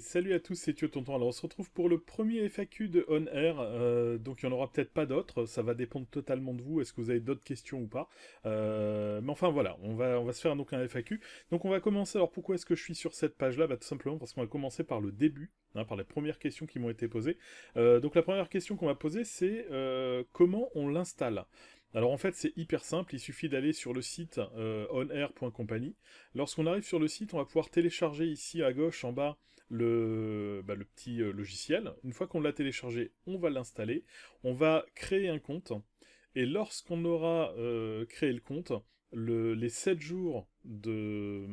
salut à tous, c'est Thieu Tonton. Alors on se retrouve pour le premier FAQ de On Air. Euh, donc il n'y en aura peut-être pas d'autres. Ça va dépendre totalement de vous. Est-ce que vous avez d'autres questions ou pas euh, Mais enfin voilà, on va on va se faire donc un FAQ. Donc on va commencer. Alors pourquoi est-ce que je suis sur cette page-là bah, Tout simplement parce qu'on va commencer par le début. Hein, par les premières questions qui m'ont été posées. Euh, donc la première question qu'on va poser, c'est comment on l'installe alors en fait c'est hyper simple, il suffit d'aller sur le site onair.company. Lorsqu'on arrive sur le site, on va pouvoir télécharger ici à gauche en bas le, bah, le petit euh, logiciel. Une fois qu'on l'a téléchargé, on va l'installer. On va créer un compte. Et lorsqu'on aura euh, créé le compte, les 7 jours de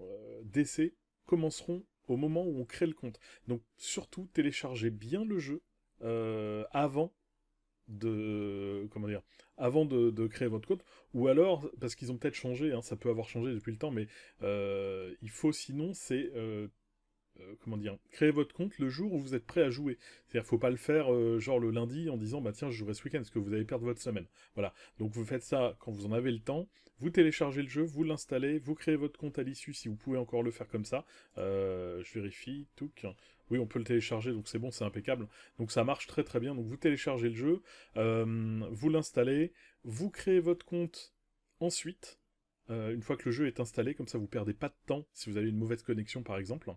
euh, d'essai commenceront au moment où on crée le compte. Donc surtout, téléchargez bien le jeu avant de comment dire avant de, créer votre compte ou alors parce qu'ils ont peut-être changé hein, ça peut avoir changé depuis le temps mais il faut sinon c'est euh, comment dire, Créer votre compte le jour où vous êtes prêt à jouer. C'est-à-dire, faut pas le faire euh, genre le lundi en disant bah tiens je jouerai ce week-end parce que vous allez perdre votre semaine. Voilà. Donc vous faites ça quand vous en avez le temps. Vous téléchargez le jeu, vous l'installez, vous créez votre compte à l'issue si vous pouvez encore le faire comme ça. Euh, je vérifie. Tout. Oui, on peut le télécharger, donc c'est bon, c'est impeccable. Donc ça marche très très bien. Donc vous téléchargez le jeu, vous l'installez, vous créez votre compte ensuite. Euh, une fois que le jeu est installé, comme ça vous perdez pas de temps si vous avez une mauvaise connexion par exemple.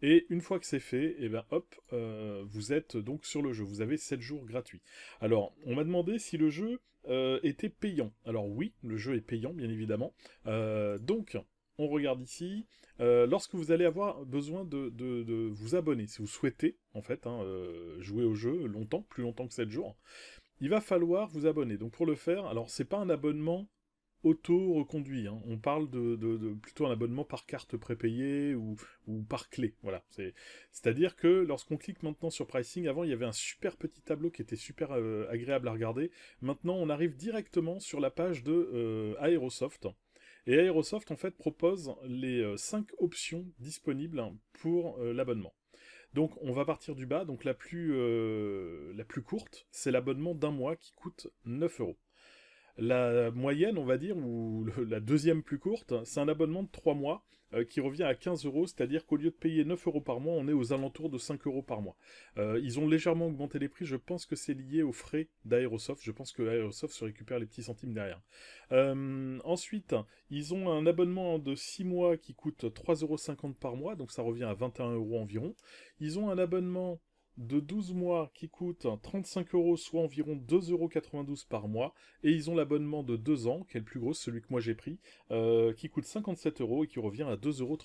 Et une fois que c'est fait, et eh ben hop, euh, vous êtes donc sur le jeu, vous avez 7 jours gratuits. Alors, on m'a demandé si le jeu euh, était payant. Alors oui, le jeu est payant bien évidemment. donc, on regarde ici, lorsque vous allez avoir besoin de, vous abonner, si vous souhaitez, en fait, hein, jouer au jeu longtemps, plus longtemps que 7 jours, il va falloir vous abonner. Donc pour le faire, alors c'est pas un abonnement auto-reconduit. Hein. On parle de, plutôt un abonnement par carte prépayée ou, par clé. Voilà. C'est-à-dire que lorsqu'on clique maintenant sur pricing, avant il y avait un super petit tableau qui était super euh, agréable à regarder. Maintenant on arrive directement sur la page de euh, Aerosoft. Et Aerosoft en fait propose les 5 euh, options disponibles pour l'abonnement. Donc on va partir du bas, donc la plus, la plus courte, c'est l'abonnement d'un mois qui coûte 9 euros. La moyenne, on va dire, ou la deuxième plus courte, c'est un abonnement de 3 mois euh, qui revient à 15 euros, c'est-à-dire qu'au lieu de payer 9 euros par mois, on est aux alentours de 5 euros par mois. Euh, ils ont légèrement augmenté les prix, je pense que c'est lié aux frais d'Aerosoft, je pense que Aerosoft se récupère les petits centimes derrière. Euh, ensuite, ils ont un abonnement de 6 mois qui coûte 3,50 euros par mois, donc ça revient à 21 euros environ. Ils ont un abonnement de 12 mois qui coûte 35 euros, soit environ euros par mois, et ils ont l'abonnement de 2 ans, qui est le plus gros, celui que moi j'ai pris, euh, qui coûte 57 euros et qui revient à 2,38 euros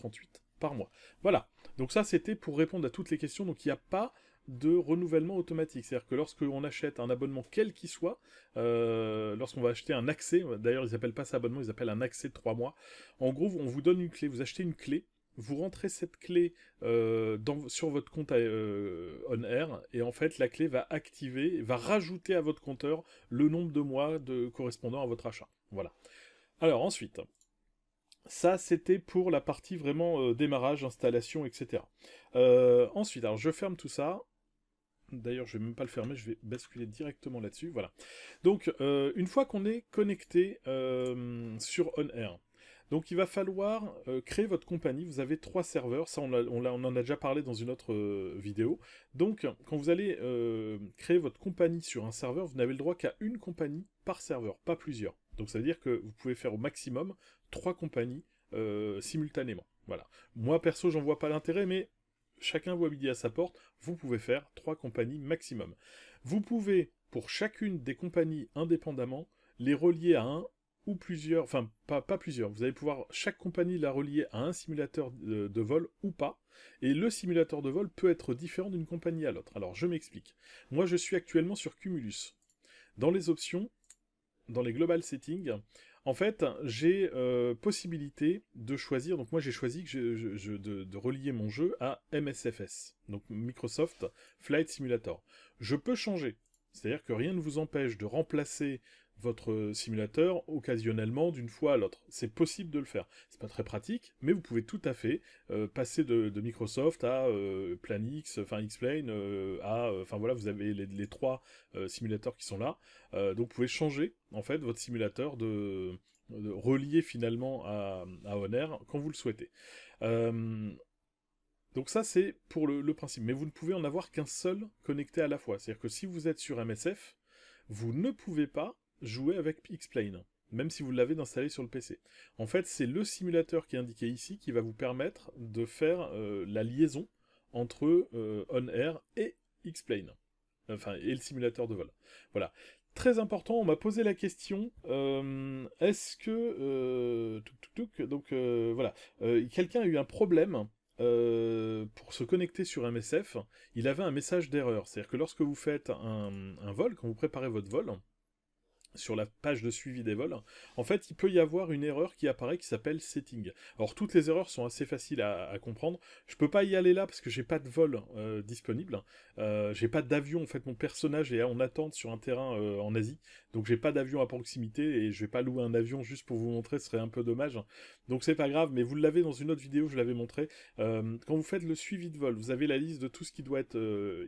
par mois. Voilà. Donc ça, c'était pour répondre à toutes les questions. Donc il n'y a pas de renouvellement automatique. C'est-à-dire que lorsqu'on achète un abonnement quel qu'il soit, euh, lorsqu'on va acheter un accès, d'ailleurs ils appellent pas ça abonnement, ils appellent un accès de 3 mois, en gros on vous donne une clé, vous achetez une clé vous rentrez cette clé euh, sur votre compte euh, on air et en fait la clé va activer, va rajouter à votre compteur le nombre de mois de correspondant à votre achat. Voilà. Alors ensuite, ça c'était pour la partie vraiment euh, démarrage, installation, etc. Euh, ensuite, alors je ferme tout ça. D'ailleurs, je ne vais même pas le fermer, je vais basculer directement là-dessus. Voilà. Donc, une fois qu'on est connecté sur on air, donc il va falloir euh, créer votre compagnie. Vous avez trois serveurs, ça on, en a déjà parlé dans une autre euh, vidéo. Donc quand vous allez euh, créer votre compagnie sur un serveur, vous n'avez le droit qu'à une compagnie par serveur, pas plusieurs. Donc ça veut dire que vous pouvez faire au maximum trois compagnies simultanément. Voilà. Moi perso j'en vois pas l'intérêt, mais chacun voit midi à sa porte. Vous pouvez faire trois compagnies maximum. Vous pouvez pour chacune des compagnies indépendamment les relier à un ou plusieurs, enfin pas, pas, plusieurs, vous allez pouvoir chaque compagnie la relier à un simulateur de, vol ou pas, et le simulateur de vol peut être différent d'une compagnie à l'autre. Alors je m'explique. Moi je suis actuellement sur Cumulus. Dans les options, dans les global settings, en fait, j'ai euh, possibilité de choisir, donc moi j'ai choisi que de, de, relier mon jeu à MSFS, donc Microsoft Flight Simulator. Je peux changer, c'est-à-dire que rien ne vous empêche de remplacer votre simulateur occasionnellement d'une fois à l'autre. C'est possible de le faire. C'est pas très pratique, mais vous pouvez tout à fait euh, passer de, Microsoft à euh, Planix, enfin x euh, à, euh, enfin voilà, vous avez les, trois simulateurs qui sont là. donc vous pouvez changer en fait votre simulateur de, Relier finalement à, à Honor quand vous le souhaitez. Donc ça, c'est pour le, principe. Mais vous ne pouvez en avoir qu'un seul connecté à la fois. C'est-à-dire que si vous êtes sur MSF, vous ne pouvez pas jouer avec X-Plane, même si vous l'avez installé sur le PC. En fait, c'est le simulateur qui est indiqué ici qui va vous permettre de faire euh, la liaison entre euh, OnAir On-Air et X-Plane. Enfin, et le simulateur de vol. Voilà. Très important, on m'a posé la question, euh, est-ce que... donc voilà, quelqu'un a eu un problème pour se connecter sur MSF, il avait un message d'erreur. C'est-à-dire que lorsque vous faites un, vol, quand vous préparez votre vol, sur la page de suivi des vols, en fait, il peut y avoir une erreur qui apparaît qui s'appelle setting. Alors, toutes les erreurs sont assez faciles à, comprendre. Je peux pas y aller là parce que j'ai pas de vol euh, disponible. Euh, j'ai pas d'avion. En fait, mon personnage est en attente sur un terrain euh, en Asie. Donc, j'ai pas d'avion à proximité et je vais pas louer un avion juste pour vous montrer. Ce serait un peu dommage. Donc, c'est pas grave, mais vous l'avez dans une autre vidéo, je l'avais montré. quand vous faites le suivi de vol, vous avez la liste de tout ce qui doit être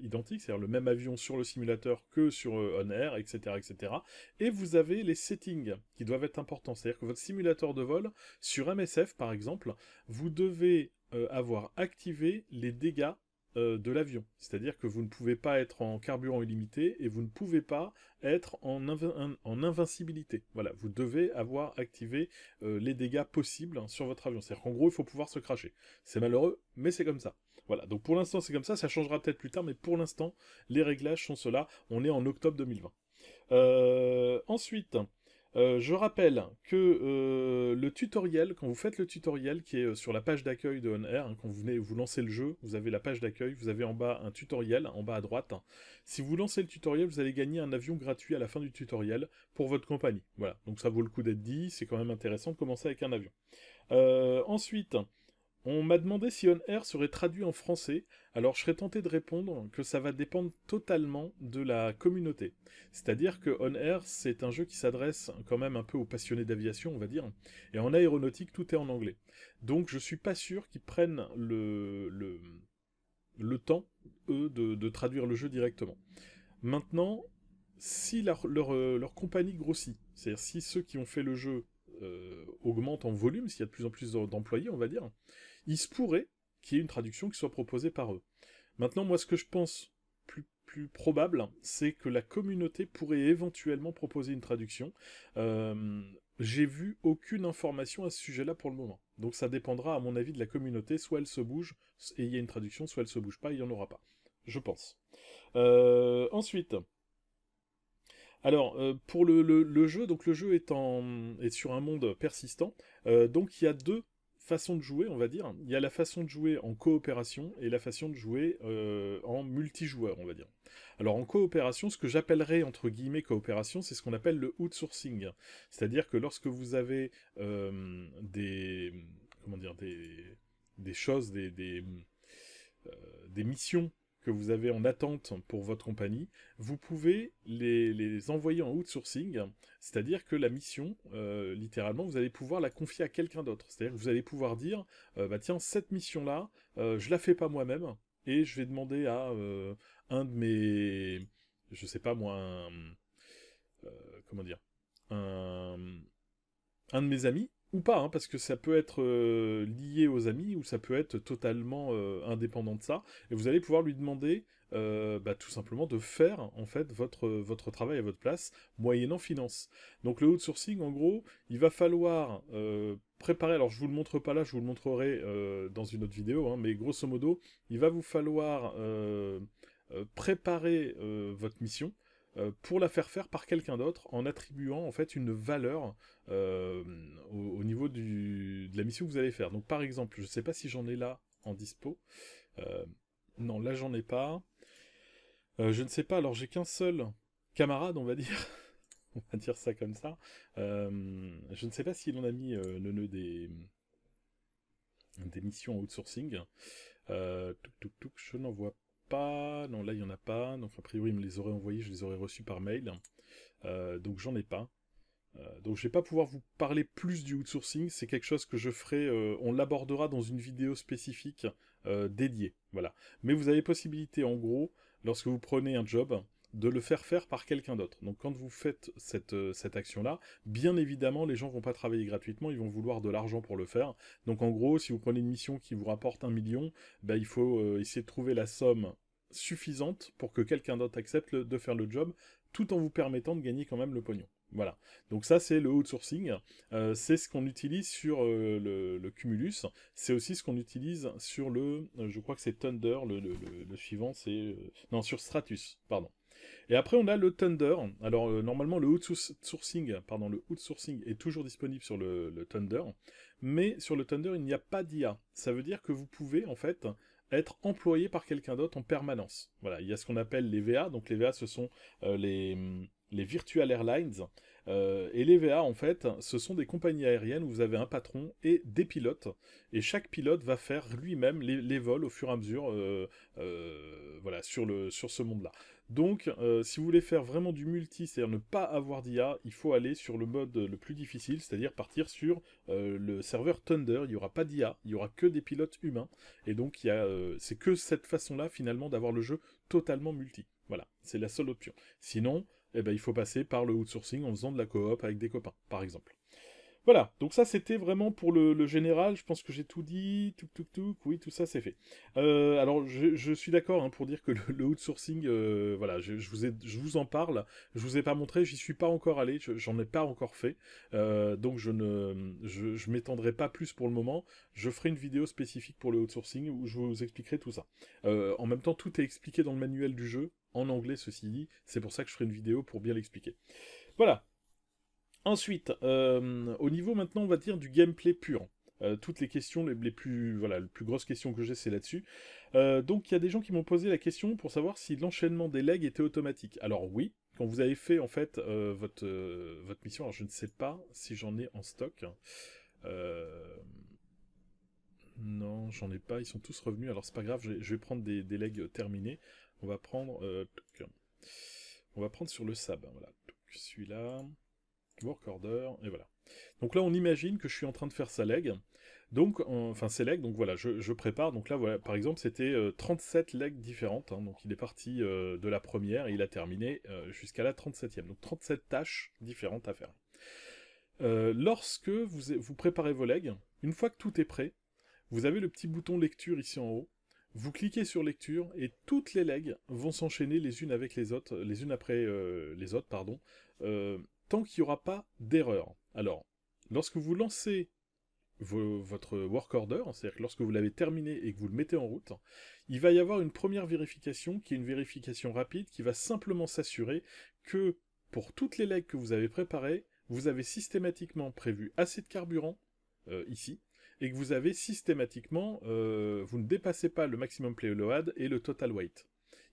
identique, c'est-à-dire le même avion sur le simulateur que sur On Air, etc., etc. Et vous avez les settings qui doivent être importants. C'est-à-dire que votre simulateur de vol, sur MSF par exemple, vous devez euh, avoir activé les dégâts euh, de l'avion. C'est-à-dire que vous ne pouvez pas être en carburant illimité et vous ne pouvez pas être en, invincibilité. Voilà, vous devez avoir activé euh, les dégâts possibles sur votre avion. C'est-à-dire qu'en gros, il faut pouvoir se cracher. C'est malheureux, mais c'est comme ça. Voilà, donc pour l'instant c'est comme ça, ça changera peut-être plus tard, mais pour l'instant, les réglages sont ceux-là. On est en octobre 2020. Euh, ensuite, euh, je rappelle que euh, le tutoriel, quand vous faites le tutoriel qui est sur la page d'accueil de On hein, quand vous venez vous lancez le jeu, vous avez la page d'accueil, vous avez en bas un tutoriel, en bas à droite. Si vous lancez le tutoriel, vous allez gagner un avion gratuit à la fin du tutoriel pour votre compagnie. Voilà, donc ça vaut le coup d'être dit, c'est quand même intéressant de commencer avec un avion. ensuite, on m'a demandé si On Air serait traduit en français, alors je serais tenté de répondre que ça va dépendre totalement de la communauté. C'est-à-dire que On Air, c'est un jeu qui s'adresse quand même un peu aux passionnés d'aviation, on va dire, et en aéronautique, tout est en anglais. Donc je suis pas sûr qu'ils prennent le, le, temps, eux, de, traduire le jeu directement. Maintenant, si euh, leur, compagnie grossit, c'est-à-dire si ceux qui ont fait le jeu euh, augmentent en volume, s'il y a de plus en plus d'employés, on va dire, il se pourrait qu'il y ait une traduction qui soit proposée par eux. Maintenant, moi, ce que je pense plus, probable, c'est que la communauté pourrait éventuellement proposer une traduction. Euh, j'ai vu aucune information à ce sujet-là pour le moment. Donc ça dépendra, à mon avis, de la communauté. Soit elle se bouge et il y a une traduction, soit elle se bouge pas, il n'y en aura pas. Je pense. Euh, ensuite. Alors, euh, pour le, jeu, donc le jeu est, sur un monde persistant. donc il y a deux façon de jouer, on va dire. Il y a la façon de jouer en coopération et la façon de jouer euh, en multijoueur, on va dire. Alors en coopération, ce que j'appellerais entre guillemets coopération, c'est ce qu'on appelle le outsourcing. C'est-à-dire que lorsque vous avez euh, des... comment dire, des, des choses, des... des euh, missions que vous avez en attente pour votre compagnie, vous pouvez les, envoyer en outsourcing, c'est-à-dire que la mission, euh, littéralement, vous allez pouvoir la confier à quelqu'un d'autre. C'est-à-dire que vous allez pouvoir dire, euh, bah tiens, cette mission-là, euh, je la fais pas moi-même, et je vais demander à un de mes, je sais pas moi, comment dire, un de mes amis ou pas, hein, parce que ça peut être euh, lié aux amis ou ça peut être totalement euh, indépendant de ça. Et vous allez pouvoir lui demander euh, bah, tout simplement de faire en fait votre votre travail à votre place, moyennant finance. Donc le outsourcing, en gros, il va falloir préparer. Alors je vous le montre pas là, je vous le montrerai dans une autre vidéo, hein, mais grosso modo, il va vous falloir préparer votre mission euh, pour la faire faire par quelqu'un d'autre en attribuant en fait une valeur euh, au, niveau du, de la mission que vous allez faire. Donc par exemple, je ne sais pas si j'en ai là en dispo. Euh, non, là j'en ai pas. je ne sais pas, alors j'ai qu'un seul camarade, on va dire. on va dire ça comme ça. je ne sais pas s'il en a mis le nœud des, des missions outsourcing. je n'en vois pas pas. Non, là, il n'y en a pas. Donc, a priori, ils me les aurait envoyés, je les aurais reçus par mail. Euh, donc, j'en ai pas. Euh, donc, je vais pas pouvoir vous parler plus du outsourcing. C'est quelque chose que je ferai. Euh, on l'abordera dans une vidéo spécifique dédiée. Voilà. Mais vous avez possibilité, en gros, lorsque vous prenez un job, de le faire faire par quelqu'un d'autre. Donc quand vous faites cette, euh, cette action-là, bien évidemment, les gens vont pas travailler gratuitement, ils vont vouloir de l'argent pour le faire. Donc en gros, si vous prenez une mission qui vous rapporte un million, bah, il faut euh, essayer de trouver la somme suffisante pour que quelqu'un d'autre accepte de faire le job, tout en vous permettant de gagner quand même le pognon. Voilà. Donc ça, c'est le outsourcing. Euh, c'est ce qu'on utilise sur le, Cumulus. C'est aussi ce qu'on utilise sur le... je crois que c'est Thunder, le, le suivant, c'est... non, sur Stratus, pardon. Et après, on a le Thunder. Alors, euh, normalement, le outsourcing, pardon, le outsourcing est toujours disponible sur le, Thunder, mais sur le Thunder, il n'y a pas d'IA. Ça veut dire que vous pouvez, en fait, être employé par quelqu'un d'autre en permanence. Voilà, il y a ce qu'on appelle les VA. Donc, les VA, ce sont euh, les Virtual Airlines. Euh, et les VA, en fait, ce sont des compagnies aériennes où vous avez un patron et des pilotes. Et chaque pilote va faire lui-même les, vols au fur et à mesure voilà, sur, le, sur ce monde-là. Donc, euh, si vous voulez faire vraiment du multi, c'est-à-dire ne pas avoir d'IA, il faut aller sur le mode le plus difficile, c'est-à-dire partir sur euh, le serveur Thunder. Il n'y aura pas d'IA, il n'y aura que des pilotes humains. Et donc, il a, euh, c'est que cette façon-là, finalement, d'avoir le jeu totalement multi. Voilà, c'est la seule option. Sinon, eh ben, il faut passer par le outsourcing en faisant de la coop avec des copains, par exemple. Voilà, donc ça c'était vraiment pour le, général, je pense que j'ai tout dit, tout tout tout, oui tout ça c'est fait. Euh, alors je, suis d'accord hein, pour dire que le, outsourcing, euh, voilà, je, vous en parle, je vous ai pas montré, j'y suis pas encore allé, j'en ai pas encore fait, euh, donc je ne m'étendrai pas plus pour le moment, je ferai une vidéo spécifique pour le outsourcing où je vous expliquerai tout ça. en même temps tout est expliqué dans le manuel du jeu, en anglais ceci dit, c'est pour ça que je ferai une vidéo pour bien l'expliquer. Voilà, Ensuite, euh, au niveau maintenant, on va dire du gameplay pur. Euh, toutes les questions, les, plus, voilà, les plus grosses questions que j'ai, c'est là-dessus. Euh, donc, il y a des gens qui m'ont posé la question pour savoir si l'enchaînement des legs était automatique. Alors oui, quand vous avez fait en fait votre votre mission, alors je ne sais pas si j'en ai en stock. Non, j'en ai pas. Ils sont tous revenus. Alors c'est pas grave. Je, vais prendre des, legs terminés. On va prendre, on va prendre sur le sab. Hein, voilà, celui-là recorder et voilà. Donc là, on imagine que je suis en train de faire sa leg. Donc, enfin, ses legs, donc voilà, je, prépare. Donc là, voilà, par exemple, c'était 37 euh, legs différentes. Hein. donc il est parti euh, de la première et il a terminé euh, jusqu'à la 37e. Donc 37 tâches différentes à faire. lorsque vous, vous préparez vos legs, une fois que tout est prêt, vous avez le petit bouton lecture ici en haut. Vous cliquez sur lecture et toutes les legs vont s'enchaîner les unes avec les autres, les unes après les autres, pardon tant qu'il n'y aura pas d'erreur. Alors, lorsque vous lancez votre work order, c'est-à-dire lorsque vous l'avez terminé et que vous le mettez en route, il va y avoir une première vérification qui est une vérification rapide qui va simplement s'assurer que pour toutes les legs que vous avez préparées, vous avez systématiquement prévu assez de carburant, euh, ici, et que vous avez systématiquement, euh, vous ne dépassez pas le maximum payload et le total weight.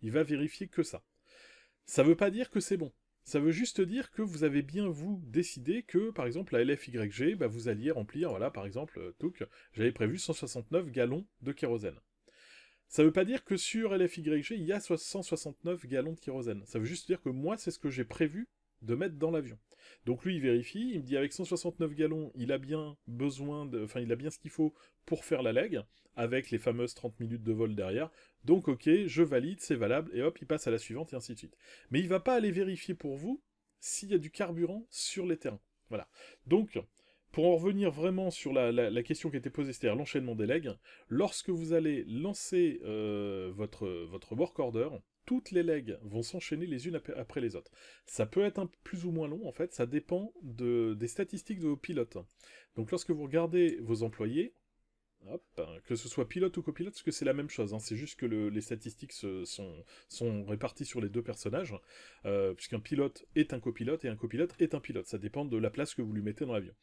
Il va vérifier que ça. Ça ne veut pas dire que c'est bon. Ça veut juste dire que vous avez bien vous décidé que, par exemple, la LFYG, bah, vous alliez remplir, voilà, par exemple, euh, tout j'avais prévu 169 gallons de kérosène. Ça veut pas dire que sur LFYG, il y a 169 gallons de kérosène. Ça veut juste dire que moi, c'est ce que j'ai prévu de mettre dans l'avion. Donc lui, il vérifie, il me dit avec 169 gallons, il a bien besoin de, enfin, il a bien ce qu'il faut pour faire la leg, avec les fameuses 30 minutes de vol derrière. Donc ok, je valide, c'est valable, et hop, il passe à la suivante, et ainsi de suite. Mais il va pas aller vérifier pour vous s'il y a du carburant sur les terrains. Voilà. Donc, pour en revenir vraiment sur la, question qui était posée, c'est-à-dire l'enchaînement des legs, lorsque vous allez lancer euh, votre, votre work order, toutes les legs vont s'enchaîner les unes après les autres. Ça peut être un plus ou moins long, en fait, ça dépend des statistiques de vos pilotes. Donc lorsque vous regardez vos employés, Hein, que ce soit pilote ou copilote, parce que c'est la même chose, hein. c'est juste que les statistiques sont, réparties sur les deux personnages, euh, puisqu'un pilote est un copilote et un copilote est un pilote, ça dépend de la place que vous lui mettez dans l'avion.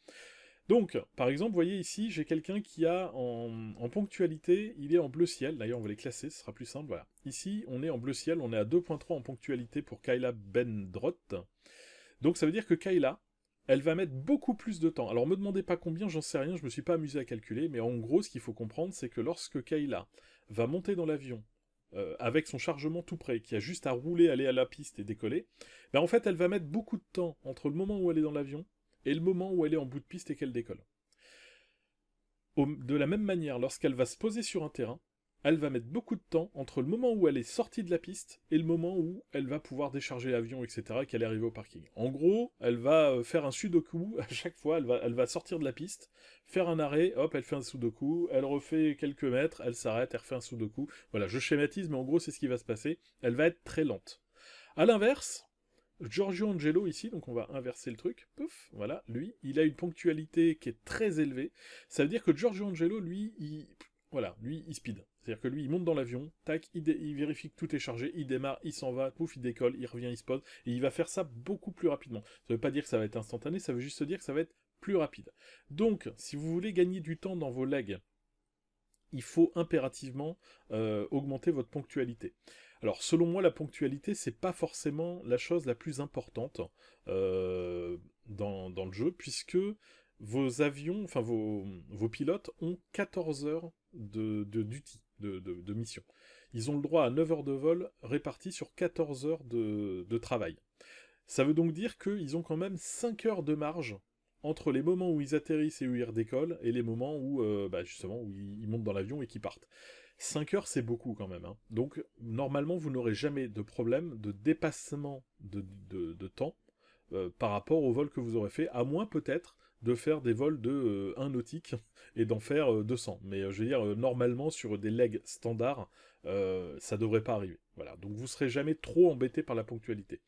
Donc, par exemple, vous voyez ici, j'ai quelqu'un qui a en, ponctualité, il est en bleu ciel, d'ailleurs on va les classer, ce sera plus simple, voilà. Ici, on est en bleu ciel, on est à 2.3 en ponctualité pour Kayla Bendrot, donc ça veut dire que Kayla, elle va mettre beaucoup plus de temps. Alors me demandez pas combien, j'en sais rien, je me suis pas amusé à calculer, mais en gros, ce qu'il faut comprendre, c'est que lorsque Kayla va monter dans l'avion, euh, avec son chargement tout prêt, qui a juste à rouler, aller à la piste et décoller, ben en fait, elle va mettre beaucoup de temps entre le moment où elle est dans l'avion et le moment où elle est en bout de piste et qu'elle décolle. de la même manière, lorsqu'elle va se poser sur un terrain, elle va mettre beaucoup de temps entre le moment où elle est sortie de la piste et le moment où elle va pouvoir décharger l'avion, etc., qu'elle est arrivée au parking. En gros, elle va euh, faire un sudoku à chaque fois, elle va, elle va sortir de la piste, faire un arrêt, hop, elle fait un sudoku, elle refait quelques mètres, elle s'arrête, elle refait un sudoku. Voilà, je schématise, mais en gros, c'est ce qui va se passer. Elle va être très lente. À l'inverse, Giorgio Angelo ici, donc on va inverser le truc, pouf, voilà, lui, il a une ponctualité qui est très élevée, ça veut dire que Giorgio Angelo, lui, il... Voilà, lui, il speed. C'est-à-dire que lui, il monte dans l'avion, tac, il, vérifie que tout est chargé, il démarre, il s'en va, pouf, il décolle, il revient, il se pose, et il va faire ça beaucoup plus rapidement. Ça ne veut pas dire que ça va être instantané, ça veut juste dire que ça va être plus rapide. Donc, si vous voulez gagner du temps dans vos legs, il faut impérativement euh, augmenter votre ponctualité. Alors selon moi, la ponctualité, c'est pas forcément la chose la plus importante euh, dans, le jeu, puisque vos avions, enfin vos, pilotes ont 14 heures de duty de, mission. Ils ont le droit à 9 heures de vol réparties sur 14 heures de, travail. Ça veut donc dire qu'ils ont quand même 5 heures de marge entre les moments où ils atterrissent et où ils redécollent et les moments où, euh, bah, justement, où ils, montent dans l'avion et qu'ils partent. 5 heures, c'est beaucoup quand même. Hein. Donc, normalement, vous n'aurez jamais de problème de dépassement de, temps euh, par rapport au vol que vous aurez fait, à moins peut-être de faire des vols de 1 euh, nautique et d'en faire 200. Euh, Mais euh, je veux dire, normalement, sur des legs standards, ça devrait pas arriver. Voilà, donc vous serez jamais trop embêté par la ponctualité.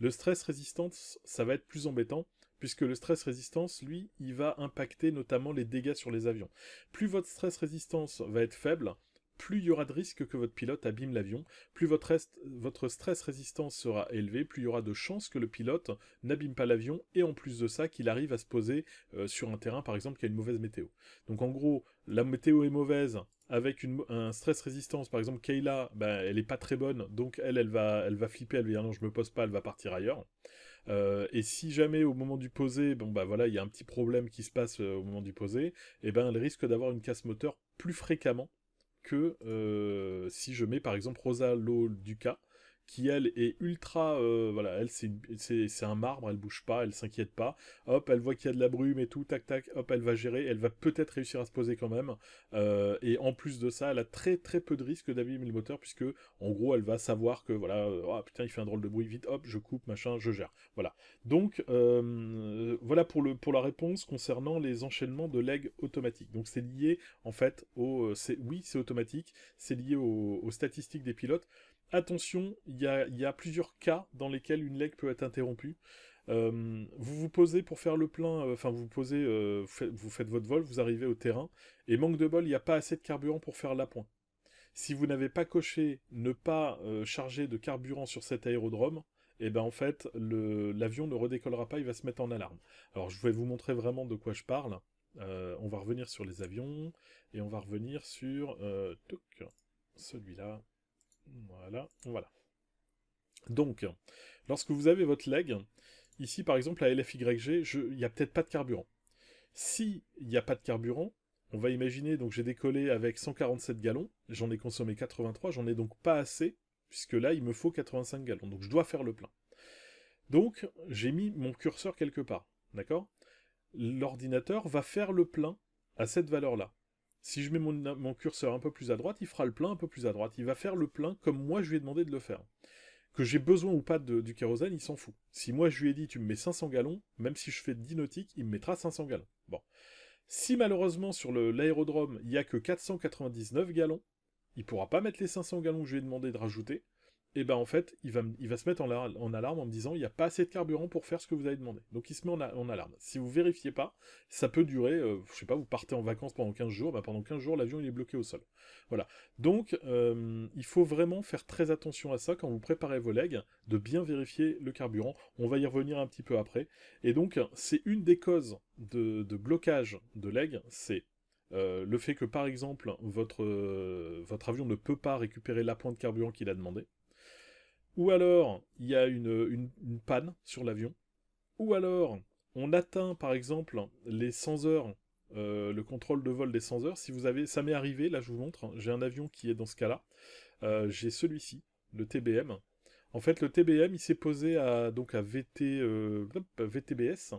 Le stress résistance, ça va être plus embêtant, puisque le stress résistance, lui, il va impacter notamment les dégâts sur les avions. Plus votre stress résistance va être faible, plus il y aura de risque que votre pilote abîme l'avion, plus votre, votre stress résistance sera élevé, plus il y aura de chances que le pilote n'abîme pas l'avion et en plus de ça qu'il arrive à se poser euh, sur un terrain par exemple qui a une mauvaise météo. Donc en gros, la météo est mauvaise, avec un stress résistance, par exemple Kayla, bah, elle n'est pas très bonne, donc elle, elle va, elle va flipper, elle va dire non, je me pose pas, elle va partir ailleurs. Euh, et si jamais au moment du poser, bon bah voilà, il y a un petit problème qui se passe euh, au moment du poser, et eh ben elle risque d'avoir une casse moteur plus fréquemment que euh, si je mets par exemple Rosa Lo Duca, qui elle est ultra, euh, voilà, elle c'est un marbre, elle bouge pas, elle s'inquiète pas. Hop, elle voit qu'il y a de la brume et tout, tac tac, hop, elle va gérer, elle va peut-être réussir à se poser quand même. Euh, et en plus de ça, elle a très très peu de risque d'abîmer le moteur puisque en gros elle va savoir que voilà, oh, putain il fait un drôle de bruit, vite hop, je coupe machin, je gère, voilà. Donc voilà pour le pour la réponse concernant les enchaînements de legs automatiques. Donc c'est lié en fait au, oui c'est automatique, c'est lié aux, aux statistiques des pilotes attention, il y a, plusieurs cas dans lesquels une leg peut être interrompue. Euh, vous vous posez pour faire le plein, euh, enfin vous vous posez, euh, vous faites votre vol, vous arrivez au terrain, et manque de bol, il n'y a pas assez de carburant pour faire l'appoint. Si vous n'avez pas coché ne pas charger de carburant sur cet aérodrome, et eh ben en fait l'avion ne redécollera pas, il va se mettre en alarme. Alors je vais vous montrer vraiment de quoi je parle. on va revenir sur les avions et on va revenir sur celui-là. Voilà, voilà. Donc, lorsque vous avez votre leg, ici par exemple à LFYG, il n'y a peut-être pas de carburant. Si n'y a pas de carburant, on va imaginer, donc j'ai décollé avec 147 gallons, j'en ai consommé 83, j'en ai donc pas assez, puisque là il me faut 85 gallons, donc je dois faire le plein. Donc j'ai mis mon curseur quelque part, d'accord L'ordinateur va faire le plein à cette valeur-là. Si je mets mon, curseur un peu plus à droite, il fera le plein un peu plus à droite. Il va faire le plein comme moi je lui ai demandé de le faire. Que j'ai besoin ou pas du kérosène, il s'en fout. Si moi je lui ai dit tu me mets 500 gallons, même si je fais 10 nautiques, il me mettra 500 gallons. Bon. Si malheureusement sur l'aérodrome, il n'y a que 499 gallons, il pourra pas mettre les 500 gallons que je lui ai demandé de rajouter, et ben en fait, il va, il va se mettre en, alarme en me disant il n'y a pas assez de carburant pour faire ce que vous avez demandé. Donc il se met en, alarme. Si vous vérifiez pas, ça peut durer, je euh, je sais pas, vous partez en vacances pendant 15 jours, ben, pendant 15 jours l'avion il est bloqué au sol. Voilà. Donc euh, il faut vraiment faire très attention à ça quand vous préparez vos legs, de bien vérifier le carburant. On va y revenir un petit peu après. Et donc c'est une des causes de, blocage de legs, c'est euh, le fait que par exemple votre, votre avion ne peut pas récupérer pointe de carburant qu'il a demandé. Ou alors, il y a une, panne sur l'avion. Ou alors, on atteint par exemple les 100 heures, euh, le contrôle de vol des 100 heures. Si vous avez, ça m'est arrivé, là je vous montre, hein. j'ai un avion qui est dans ce cas-là. Euh, j'ai celui-ci, le TBM. En fait, le TBM, il s'est posé à donc à VT, euh, VTBS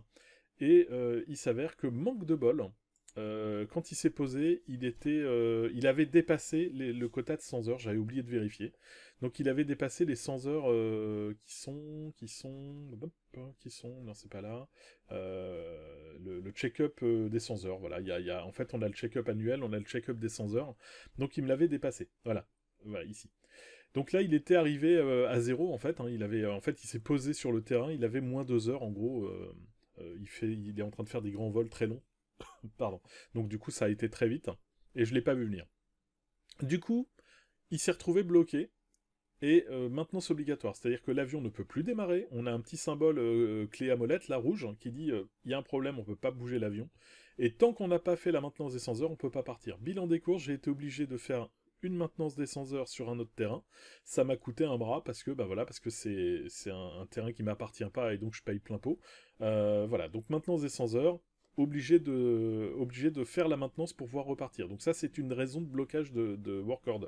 et il s'avère que manque de bol, euh, quand il s'est posé, il euh, avait dépassé le quota de 100 heures. J'avais oublié de vérifier. Donc il avait dépassé les 100 heures euh, qui sont, qui sont, hein, qui sont, non c'est pas là. le, check-up des 100 heures. Voilà, y en fait, on a le check-up annuel, on a le check-up des 100 heures. Donc il me l'avait dépassé. Voilà, ici. Donc là, il était arrivé à zéro en fait. Hein. Il avait, en fait, il s'est posé sur le terrain. Il avait moins 2 heures en gros. il est en train de faire des grands vols très longs. Pardon. Donc du coup, ça a été très vite, et je l'ai pas vu venir. Du coup, il s'est retrouvé bloqué, et euh, maintenance obligatoire, c'est-à-dire que l'avion ne peut plus démarrer, on a un petit symbole euh, euh, clé à molette, la rouge, qui dit il y a un problème, on peut pas bouger l'avion, et tant qu'on n'a pas fait la maintenance des 100 heures, on peut pas partir. Bilan des courses, j'ai été obligé de faire une maintenance des 100 heures sur un autre terrain, ça m'a coûté un bras parce que bah voilà parce que c'est un, terrain qui m'appartient pas et donc je paye plein pot. voilà donc maintenance des 100 heures, obligé de, obligé de faire la maintenance pour pouvoir repartir. Donc ça, c'est une raison de blocage de, work order.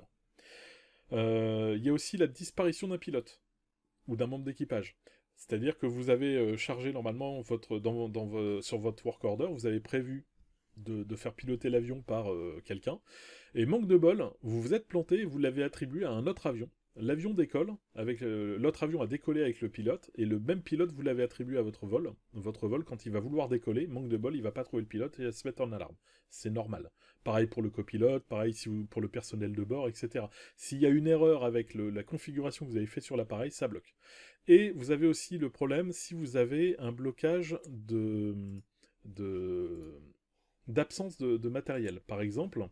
Euh, il y a aussi la disparition d'un pilote ou d'un membre d'équipage. C'est-à-dire que vous avez euh, chargé normalement votre, dans, sur votre work order, vous avez prévu de, faire piloter l'avion par euh, quelqu'un, et manque de bol, vous vous êtes planté et vous l'avez attribué à un autre avion L'avion décolle, avec euh, l'autre avion a décollé avec le pilote, et le même pilote vous l'avez attribué à votre vol. Votre vol, quand il va vouloir décoller, manque de bol, il va pas trouver le pilote et il va se mettre en alarme. C'est normal. Pareil pour le copilote, pareil pour le personnel de bord, etc. S'il y a une erreur avec la configuration que vous avez faite sur l'appareil, ça bloque. Et vous avez aussi le problème si vous avez un blocage de d'absence de, matériel. Par exemple,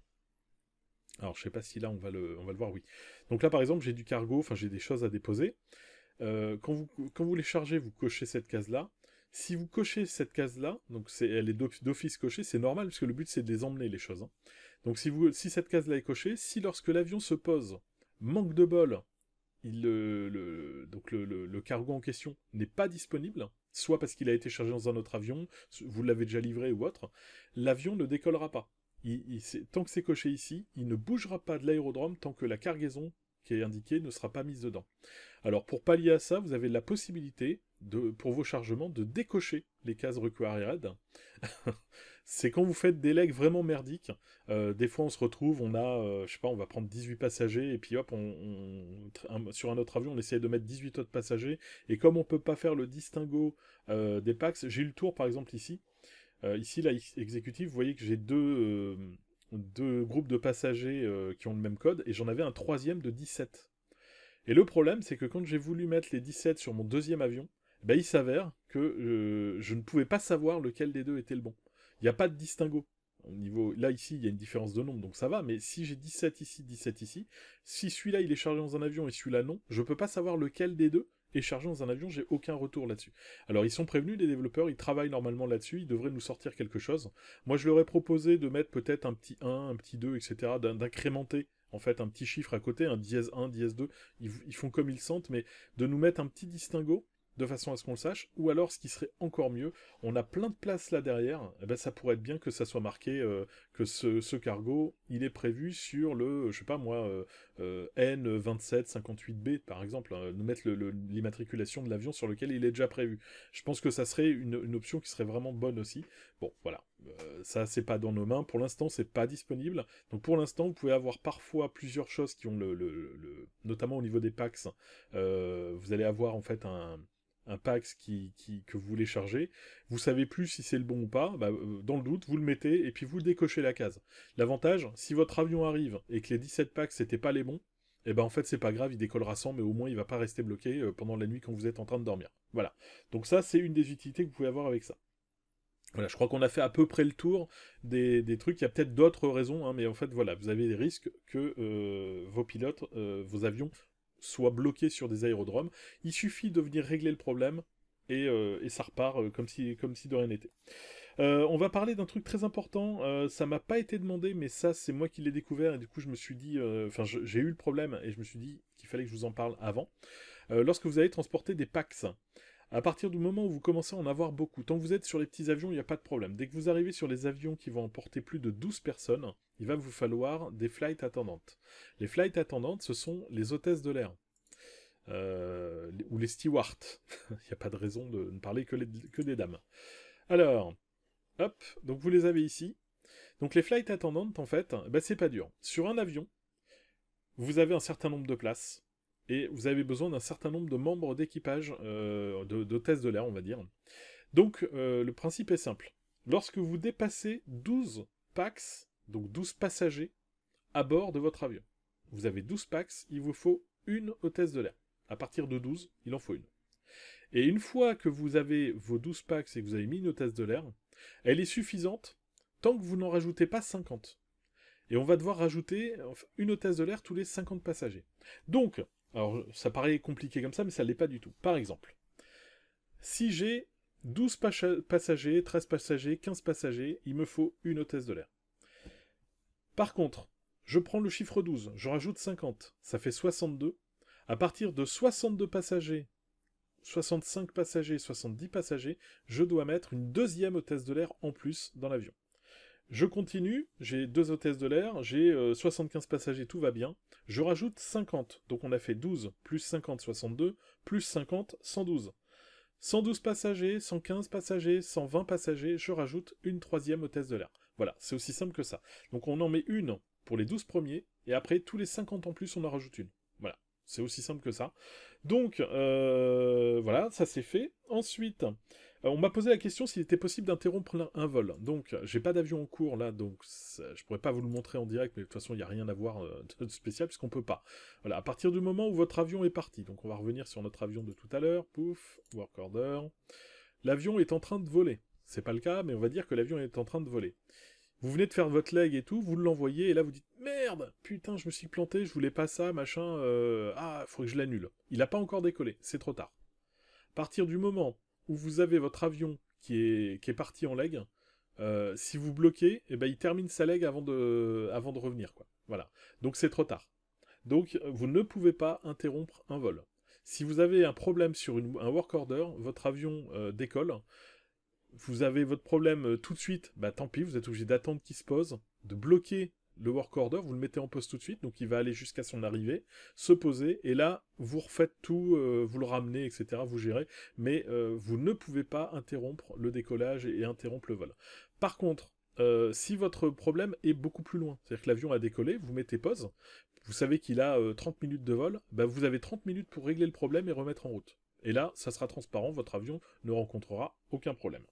alors je sais pas si là on va le, on va le voir, oui. Donc là, par exemple, j'ai du cargo, enfin, j'ai des choses à déposer. Euh, quand, vous, les chargez, vous cochez cette case-là. Si vous cochez cette case-là, donc elle est d'office cochée, c'est normal, parce que le but, c'est de les emmener, les choses. Hein. Donc si, cette case-là est cochée, si lorsque l'avion se pose, manque de bol, donc le, cargo en question n'est pas disponible, soit parce qu'il a été chargé dans un autre avion, vous l'avez déjà livré ou autre, l'avion ne décollera pas tant que c'est coché ici, il ne bougera pas de l'aérodrome tant que la cargaison qui est indiquée ne sera pas mise dedans. Alors pour pallier à ça, vous avez la possibilité, de, pour vos chargements, de décocher les cases required. c'est quand vous faites des legs vraiment merdiques. Euh, des fois, on se retrouve, on a, euh, je sais pas, on va prendre 18 passagers, et puis hop, on, sur un autre avion, on essaie de mettre 18 autres passagers. Et comme on ne peut pas faire le distinguo euh, des packs, j'ai le tour, par exemple, ici, euh, ici, là, exécutif, vous voyez que j'ai deux, euh, deux, groupes de passagers euh, qui ont le même code, et j'en avais un troisième de 17. Et le problème, c'est que quand j'ai voulu mettre les 17 sur mon deuxième avion, eh ben il s'avère que je ne pouvais pas savoir lequel des deux était le bon. Il n'y a pas de distinguo. Au niveau... Là, ici, il y a une différence de nombre, donc ça va, mais si j'ai 17 ici, 17 ici, si celui-là, il est chargé dans un avion et celui-là, non, je ne peux pas savoir lequel des deux et chargé dans un avion, j'ai aucun retour là-dessus. Alors ils sont prévenus les développeurs, ils travaillent normalement là-dessus, ils devraient nous sortir quelque chose. Moi je leur ai proposé de mettre peut-être un petit 1, un petit 2, etc., d'incrémenter en fait un petit chiffre à côté, un dièse 1, dièse 2, ils, font comme ils sentent, mais de nous mettre un petit distinguo de façon à ce qu'on le sache, ou alors ce qui serait encore mieux, on a plein de places là derrière, et eh ben ça pourrait être bien que ça soit marqué euh, que ce, cargo, il est prévu sur le, je sais pas moi, euh, euh, N2758B par exemple, nous hein, mettre l'immatriculation de l'avion sur lequel il est déjà prévu. Je pense que ça serait une, option qui serait vraiment bonne aussi. Bon, voilà, ça c'est pas dans nos mains, pour l'instant c'est pas disponible, donc pour l'instant vous pouvez avoir parfois plusieurs choses qui ont le, le notamment au niveau des packs, hein. vous allez avoir en fait un un pax que vous voulez charger, vous savez plus si c'est le bon ou pas, bah, euh, dans le doute, vous le mettez et puis vous décochez la case. L'avantage, si votre avion arrive et que les 17 packs n'étaient pas les bons, et eh ben en fait c'est pas grave, il décollera sans, mais au moins il va pas rester bloqué euh, pendant la nuit quand vous êtes en train de dormir. Voilà. Donc ça c'est une des utilités que vous pouvez avoir avec ça. Voilà, je crois qu'on a fait à peu près le tour des, trucs. Il y a peut-être d'autres raisons, hein, mais en fait, voilà, vous avez des risques que euh, vos pilotes, vos avions soit bloqué sur des aérodromes. Il suffit de venir régler le problème et, euh, ça repart euh, comme, si, comme si de rien n'était. Euh, on va parler d'un truc très important. ça m'a pas été demandé, mais ça c'est moi qui l'ai découvert et du coup je me suis dit, enfin j'ai eu le problème et je me suis dit qu'il fallait que je vous en parle avant. lorsque vous allez transporter des packs, à partir du moment où vous commencez à en avoir beaucoup, tant que vous êtes sur les petits avions, il n'y a pas de problème. Dès que vous arrivez sur les avions qui vont emporter plus de 12 personnes, il va vous falloir des flights attendantes. Les flight attendantes, ce sont les hôtesses de l'air. Euh, ou les stewards. il n'y a pas de raison de ne parler que, des dames. Alors, hop, donc vous les avez ici. Donc les flight attendantes, en fait, eh ben, c'est pas dur. Sur un avion, vous avez un certain nombre de places et vous avez besoin d'un certain nombre de membres d'équipage, euh, de, l'air, on va dire. Donc, euh, le principe est simple. Lorsque vous dépassez 12 pax, donc 12 passagers, à bord de votre avion, vous avez 12 pax, il vous faut une hôtesse de l'air. À partir de 12, il en faut une. Et une fois que vous avez vos 12 pax et que vous avez mis une hôtesse de l'air, elle est suffisante tant que vous n'en rajoutez pas 50. Et on va devoir rajouter une hôtesse de l'air tous les 50 passagers. Donc, alors, ça paraît compliqué comme ça, mais ça ne l'est pas du tout. Par exemple, si j'ai 12 passagers, 13 passagers, 15 passagers, il me faut une hôtesse de l'air. Par contre, je prends le chiffre 12, je rajoute 50, ça fait 62. À partir de 62 passagers, 65 passagers, 70 passagers, je dois mettre une deuxième hôtesse de l'air en plus dans l'avion. Je continue, j'ai deux hôtesses de l'air, j'ai 75 euh, passagers, tout va bien. Je rajoute 50, donc on a fait 12, plus 50, 62, plus 50, 112. 112 passagers, 115 passagers, 120 passagers, je rajoute une troisième hôtesse de l'air. Voilà, c'est aussi simple que ça. Donc on en met une pour les 12 premiers, et après, tous les 50 en plus, on en rajoute une. Voilà, c'est aussi simple que ça. Donc, euh, voilà, ça c'est fait. Ensuite, euh, on m'a posé la question s'il était possible d'interrompre un vol. Donc, j'ai pas d'avion en cours là, donc je pourrais pas vous le montrer en direct, mais de toute façon, il n'y a rien à voir euh, de spécial puisqu'on peut pas. Voilà, à partir du moment où votre avion est parti, donc on va revenir sur notre avion de tout à l'heure, pouf, work order. L'avion est en train de voler. C'est pas le cas, mais on va dire que l'avion est en train de voler. Vous venez de faire votre leg et tout, vous l'envoyez, et là vous dites Merde Putain, je me suis planté, je voulais pas ça, machin, Ah, ah, faut que je l'annule. Il n'a pas encore décollé, c'est trop tard. À partir du moment où vous avez votre avion qui est, qui est parti en leg, euh, si vous bloquez, et eh ben, il termine sa leg avant de, avant de revenir. Quoi. Voilà. Donc c'est trop tard. Donc vous ne pouvez pas interrompre un vol. Si vous avez un problème sur une, un work order, votre avion euh, décolle, vous avez votre problème euh, tout de suite, bah tant pis, vous êtes obligé d'attendre qu'il se pose, de bloquer le work order, vous le mettez en pause tout de suite, donc il va aller jusqu'à son arrivée, se poser, et là, vous refaites tout, euh, vous le ramenez, etc., vous gérez, mais euh, vous ne pouvez pas interrompre le décollage et, interrompre le vol. Par contre, euh, si votre problème est beaucoup plus loin, c'est-à-dire que l'avion a décollé, vous mettez pause, vous savez qu'il a 30 minutes de vol, bah, vous avez 30 minutes pour régler le problème et remettre en route. Et là, ça sera transparent, votre avion ne rencontrera aucun problème.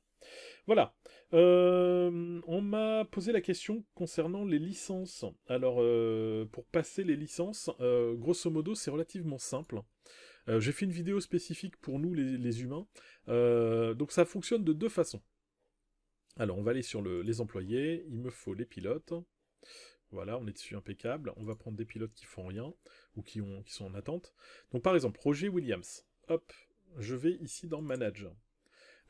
Voilà. Euh, on m'a posé la question concernant les licences. Alors, euh, pour passer les licences, euh, grosso modo, c'est relativement simple. J'ai fait une vidéo spécifique pour nous, les, humains. donc, ça fonctionne de deux façons. Alors, on va aller sur les employés. Il me faut les pilotes. Voilà, on est dessus impeccable. On va prendre des pilotes qui font rien ou qui, qui sont en attente. Donc, par exemple, projet Williams. Hop, je vais ici dans Manage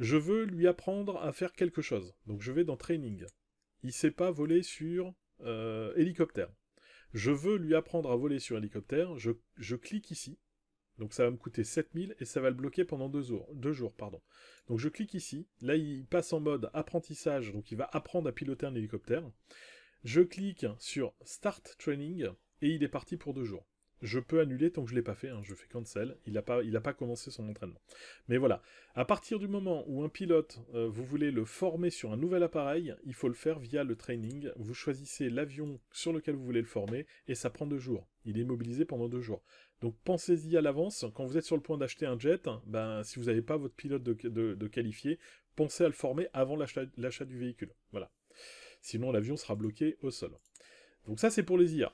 je veux lui apprendre à faire quelque chose. Donc je vais dans training. Il sait pas voler sur euh, hélicoptère. Je veux lui apprendre à voler sur hélicoptère. Je, clique ici. Donc ça va me coûter 7000 et ça va le bloquer pendant deux jours. Deux jours pardon. Donc je clique ici. Là, il passe en mode apprentissage. Donc il va apprendre à piloter un hélicoptère. Je clique sur Start Training et il est parti pour deux jours je peux annuler tant que je ne l'ai pas fait, hein, je fais cancel, il n'a pas, pas commencé son entraînement. Mais voilà, à partir du moment où un pilote, euh, vous voulez le former sur un nouvel appareil, il faut le faire via le training, vous choisissez l'avion sur lequel vous voulez le former, et ça prend deux jours, il est mobilisé pendant deux jours. Donc pensez-y à l'avance, quand vous êtes sur le point d'acheter un jet, ben, si vous n'avez pas votre pilote de, de, de, qualifié, pensez à le former avant l'achat du véhicule, voilà. Sinon l'avion sera bloqué au sol. Donc ça c'est pour les IA.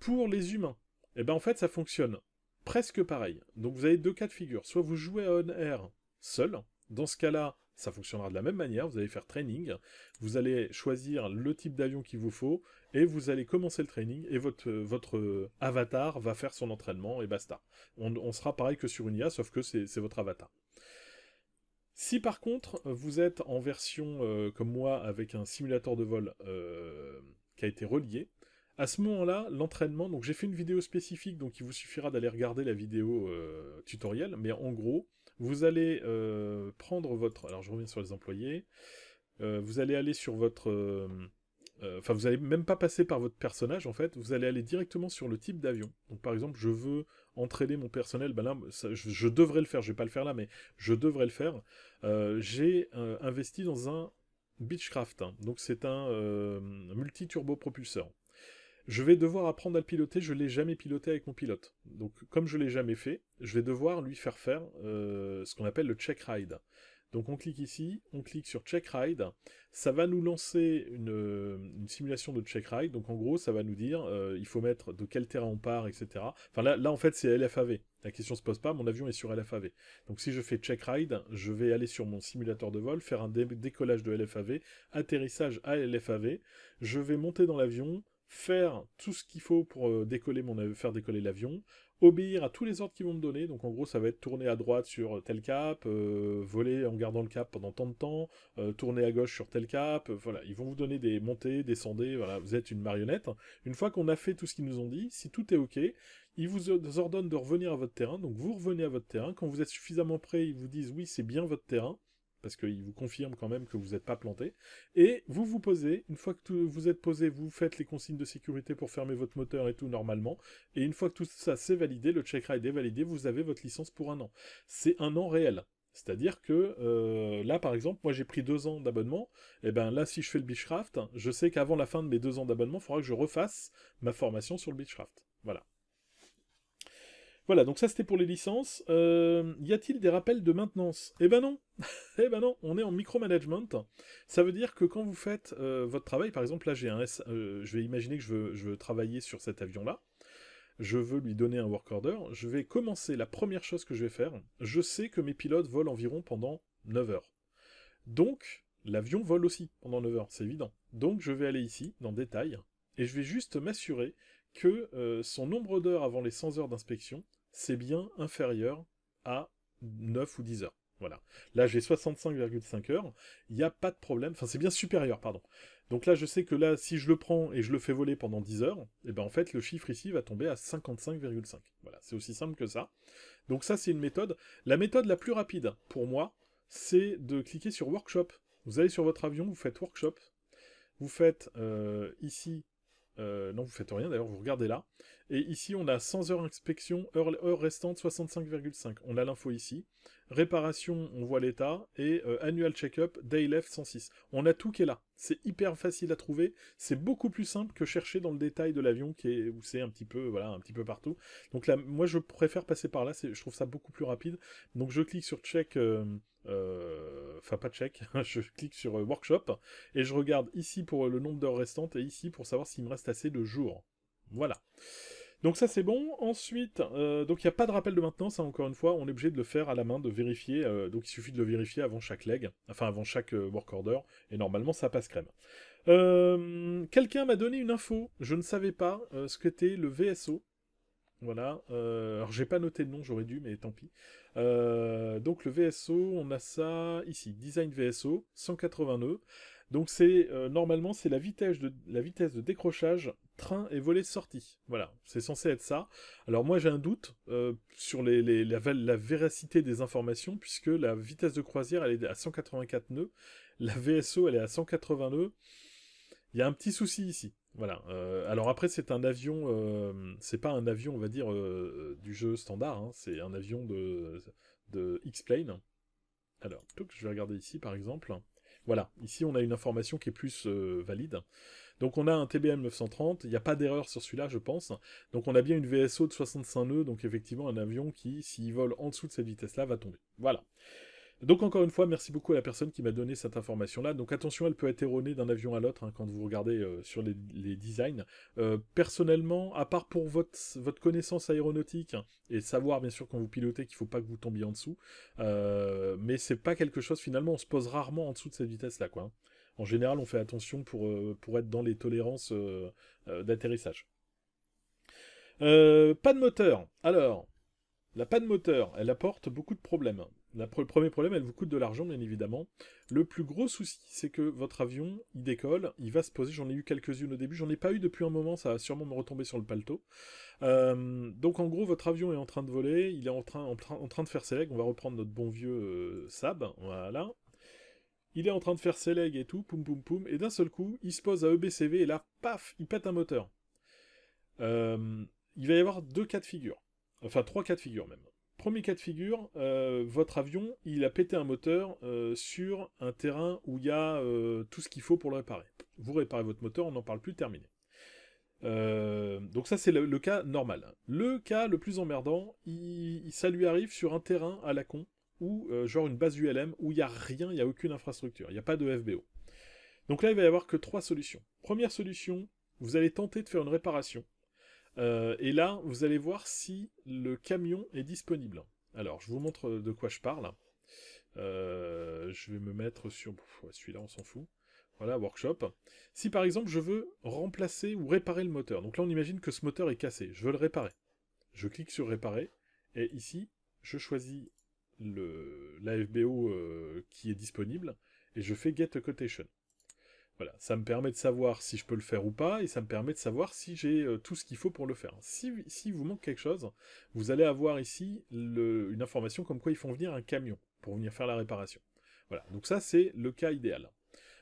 Pour les humains, et eh ben en fait, ça fonctionne presque pareil. Donc vous avez deux cas de figure. Soit vous jouez à on air seul. Dans ce cas-là, ça fonctionnera de la même manière. Vous allez faire training. Vous allez choisir le type d'avion qu'il vous faut et vous allez commencer le training et votre, votre avatar va faire son entraînement et basta. On, sera pareil que sur une IA, sauf que c'est votre avatar. Si par contre vous êtes en version euh, comme moi avec un simulateur de vol euh, qui a été relié, à ce moment-là, l'entraînement, donc j'ai fait une vidéo spécifique, donc il vous suffira d'aller regarder la vidéo euh, tutoriel, mais en gros, vous allez euh, prendre votre... Alors je reviens sur les employés. Euh, vous allez aller sur votre... Enfin, vous allez même pas passer par votre personnage, en fait. Vous allez aller directement sur le type d'avion. Donc par exemple, je veux entraîner mon personnel. Ben là, je, devrais le faire. Je ne vais pas le faire là, mais je devrais le faire. j'ai investi dans un Beechcraft. Hein. Donc c'est un multi-turbopropulseur je vais devoir apprendre à le piloter, je l'ai jamais piloté avec mon pilote. Donc comme je l'ai jamais fait, je vais devoir lui faire faire euh, ce qu'on appelle le check ride. Donc on clique ici, on clique sur check ride, ça va nous lancer une, euh, simulation de check ride. Donc en gros, ça va nous dire euh, il faut mettre de quel terrain on part, etc. Enfin là, là en fait c'est LFAV. La question se pose pas, mon avion est sur LFAV. Donc si je fais check ride, je vais aller sur mon simulateur de vol, faire un décollage de LFAV, atterrissage à LFAV. Je vais monter dans l'avion, faire tout ce qu'il faut pour euh, décoller mon faire décoller l'avion, obéir à tous les ordres qu'ils vont me donner. Donc en gros, ça va être tourner à droite sur tel cap, euh, voler en gardant le cap pendant tant de temps, euh, tourner à gauche sur tel cap. voilà, ils vont vous donner des montées, descendez. Voilà, vous êtes une marionnette. Une fois qu'on a fait tout ce qu'ils nous ont dit, si tout est ok, ils vous ordonnent de revenir à votre terrain. Donc vous revenez à votre terrain. Quand vous êtes suffisamment prêt, ils vous disent oui, c'est bien votre terrain parce qu'il vous confirme quand même que vous n'êtes pas planté. Et vous vous posez, une fois que vous êtes posé, vous faites les consignes de sécurité pour fermer votre moteur et tout normalement, et une fois que tout ça c'est validé, le check ride est validé, vous avez votre licence pour un an. C'est un an réel. C'est-à-dire que euh, là, par exemple, moi j'ai pris deux ans d'abonnement, et eh ben là, si je fais le Beechcraft, je sais qu'avant la fin de mes deux ans d'abonnement, il faudra que je refasse ma formation sur le Beechcraft. Voilà. Voilà, donc ça c'était pour les licences. Euh, y a-t-il des rappels de maintenance Eh ben non Eh ben non, on est en micromanagement. Ça veut dire que quand vous faites euh, votre travail, par exemple là j'ai un S, euh, je vais imaginer que je veux, travailler sur cet avion-là. Je veux lui donner un work order. Je vais commencer, la première chose que je vais faire, je sais que mes pilotes volent environ pendant 9 heures. Donc, l'avion vole aussi pendant 9 heures, c'est évident. Donc je vais aller ici, dans détail, et je vais juste m'assurer que son nombre d'heures avant les 100 heures d'inspection c'est bien inférieur à 9 ou 10 heures. Voilà. Là, j'ai 65,5 heures. Il n'y a pas de problème. Enfin, c'est bien supérieur, pardon. Donc là, je sais que là, si je le prends et je le fais voler pendant 10 heures, et eh ben, en fait, le chiffre ici va tomber à 55,5. Voilà. C'est aussi simple que ça. Donc ça, c'est une méthode. La méthode la plus rapide, pour moi, c'est de cliquer sur Workshop. Vous allez sur votre avion, vous faites Workshop. Vous faites euh, ici... Euh, non, vous faites rien, d'ailleurs, vous regardez là. Et ici, on a 100 heures inspection, heure, restante 65,5. On a l'info ici. Réparation, on voit l'état. Et euh, annual check-up, day left 106. On a tout qui est là. C'est hyper facile à trouver. C'est beaucoup plus simple que chercher dans le détail de l'avion qui est, où c'est un petit peu, voilà, un petit peu partout. Donc là, moi, je préfère passer par là. Je trouve ça beaucoup plus rapide. Donc je clique sur check, euh, euh, enfin pas check, je clique sur workshop et je regarde ici pour le nombre d'heures restantes et ici pour savoir s'il me reste assez de jours. Voilà. Donc ça c'est bon. Ensuite, euh, donc il n'y a pas de rappel de maintenance, hein, encore une fois, on est obligé de le faire à la main, de vérifier. Euh, donc il suffit de le vérifier avant chaque leg, enfin avant chaque euh, work order, et normalement ça passe crème. Quelqu'un m'a donné une info, je ne savais pas ce que était le VSO. Voilà, alors j'ai pas noté le nom, j'aurais dû, mais tant pis. donc le VSO, on a ça ici, design VSO, 180 Donc c'est normalement c'est la vitesse de la vitesse de décrochage train et volet de sortie. Voilà, c'est censé être ça. Alors moi j'ai un doute euh, sur la, véracité des informations, puisque la vitesse de croisière elle est à 184 nœuds, la VSO elle est à 180 nœuds. Il y a un petit souci ici. Voilà. Euh, alors après c'est un avion, euh, c'est pas un avion on va dire du jeu standard, hein. c'est un avion de, de X-Plane. Alors, je vais regarder ici par exemple. Voilà, ici on a une information qui est plus euh, valide. Donc on a un TBM 930, il n'y a pas d'erreur sur celui-là je pense. Donc on a bien une VSO de 65 nœuds, donc effectivement un avion qui, s'il vole en dessous de cette vitesse-là, va tomber. Voilà. Donc encore une fois, merci beaucoup à la personne qui m'a donné cette information-là. Donc attention, elle peut être erronée d'un avion à l'autre hein, quand vous regardez euh, sur les, designs. Euh, personnellement, à part pour votre, votre connaissance aéronautique et savoir bien sûr quand vous pilotez qu'il ne faut pas que vous tombiez en dessous, euh, mais c'est pas quelque chose finalement, on se pose rarement en dessous de cette vitesse-là. quoi. Hein. En général, on fait attention pour, euh, pour être dans les tolérances d'atterrissage. pas de moteur. Alors, la panne moteur, elle apporte beaucoup de problèmes le premier problème, elle vous coûte de l'argent, bien évidemment. Le plus gros souci, c'est que votre avion, il décolle, il va se poser. J'en ai eu quelques-unes au début, j'en ai pas eu depuis un moment, ça va sûrement me retomber sur le paletot. Euh, donc en gros, votre avion est en train de voler, il est en train, en, train de faire ses legs. On va reprendre notre bon vieux euh, Sab, voilà. Il est en train de faire ses legs et tout, poum poum poum, et d'un seul coup, il se pose à EBCV et là, paf, il pète un moteur. Euh, il va y avoir deux cas de figure. Enfin, trois cas de figure même. Premier cas de figure, euh, votre avion, il a pété un moteur euh, sur un terrain où il y a euh, tout ce qu'il faut pour le réparer. Vous réparez votre moteur, on n'en parle plus, terminé. donc ça c'est le, cas normal. Le cas le plus emmerdant, ça lui arrive sur un terrain à la con, ou genre une base ULM, où il n'y a rien, il n'y a aucune infrastructure, il n'y a pas de FBO. Donc là il va y avoir que trois solutions. Première solution, vous allez tenter de faire une réparation euh, et là, vous allez voir si le camion est disponible. Alors, je vous montre euh, de quoi je parle. Euh, je vais me mettre sur... Celui-là, on s'en fout. Voilà, workshop. Si par exemple, je veux remplacer ou réparer le moteur. Donc là, on imagine que ce moteur est cassé. Je veux le réparer. Je clique sur réparer. Et ici, je choisis l'AFBO qui est disponible. Et je fais Get a Quotation. Voilà, ça me permet de savoir si je peux le faire ou pas, et ça me permet de savoir si j'ai euh, tout ce qu'il faut pour le faire. Si, vous manque quelque chose, vous allez avoir ici une information comme quoi ils font venir un camion pour venir faire la réparation. Voilà, donc ça c'est le cas idéal.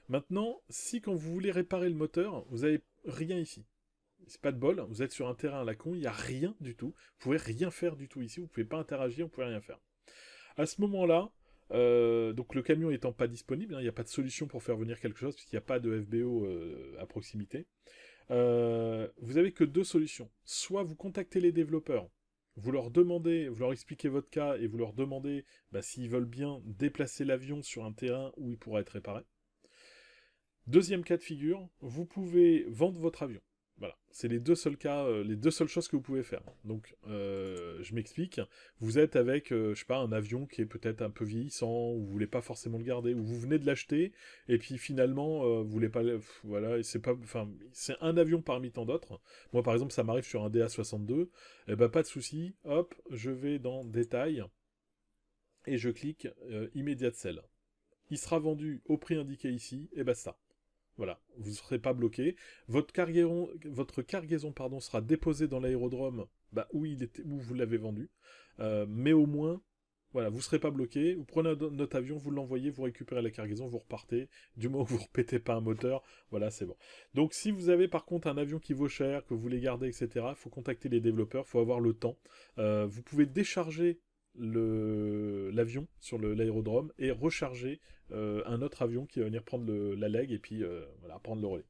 Maintenant, si quand vous voulez réparer le moteur, vous avez rien ici, c'est pas de bol, vous êtes sur un terrain à la con, il n'y a rien du tout, vous pouvez rien faire du tout ici, vous pouvez pas interagir, vous pouvez rien faire. À ce moment-là, euh, donc le camion étant pas disponible, hein, il n'y a pas de solution pour faire venir quelque chose puisqu'il n'y a pas de FBO euh, à proximité. Euh, vous avez que deux solutions. Soit vous contactez les développeurs, vous leur demandez, vous leur expliquez votre cas et vous leur demandez bah, s'ils veulent bien déplacer l'avion sur un terrain où il pourra être réparé. Deuxième cas de figure, vous pouvez vendre votre avion. Voilà, c'est les deux seuls cas, euh, les deux seules choses que vous pouvez faire. Donc, euh, je m'explique. Vous êtes avec, euh, je sais pas, un avion qui est peut-être un peu vieillissant, ou vous voulez pas forcément le garder, ou vous venez de l'acheter, et puis finalement, vous voulez pas, voilà voilà, c'est pas, enfin, c'est un avion parmi tant d'autres. Moi, par exemple, ça m'arrive sur un DA62. Eh ben, pas de souci. Hop, je vais dans détail et je clique immédiat Sell. Il sera vendu au prix indiqué ici, et basta. Voilà, vous ne serez pas bloqué. Votre, cargaison, pardon, sera déposée dans l'aérodrome bah, où, vous l'avez vendu. Euh, mais au moins, voilà, vous ne serez pas bloqué. Vous prenez notre avion, vous l'envoyez, vous récupérez la cargaison, vous repartez. Du moins, vous ne repétez pas un moteur, voilà, c'est bon. Donc si vous avez par contre un avion qui vaut cher, que vous voulez garder, etc., il faut contacter les développeurs, il faut avoir le temps. Euh, vous pouvez décharger l'avion sur l'aérodrome et recharger euh, un autre avion qui va venir prendre la leg et puis euh, prendre le relais.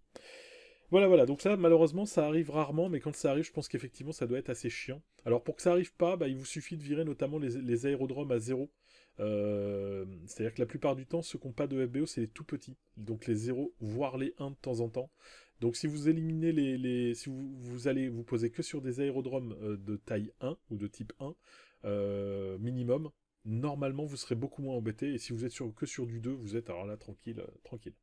Voilà, voilà, donc ça, malheureusement, ça arrive rarement, mais quand ça arrive, je pense qu'effectivement, ça doit être assez chiant. Alors, pour que ça arrive pas, bah, il vous suffit de virer notamment les, aérodromes à zéro. Euh, c'est-à-dire que la plupart du temps, ceux qui n'ont pas de FBO, c'est les tout petits. Donc, les zéros voire les 1 de temps en temps. Donc, si vous éliminez les... si vous, vous, allez vous poser que sur des aérodromes de taille 1 ou de type 1, euh, minimum, normalement vous serez beaucoup moins embêté. Et si vous êtes que sur du 2, vous êtes alors là tranquille, euh, tranquille.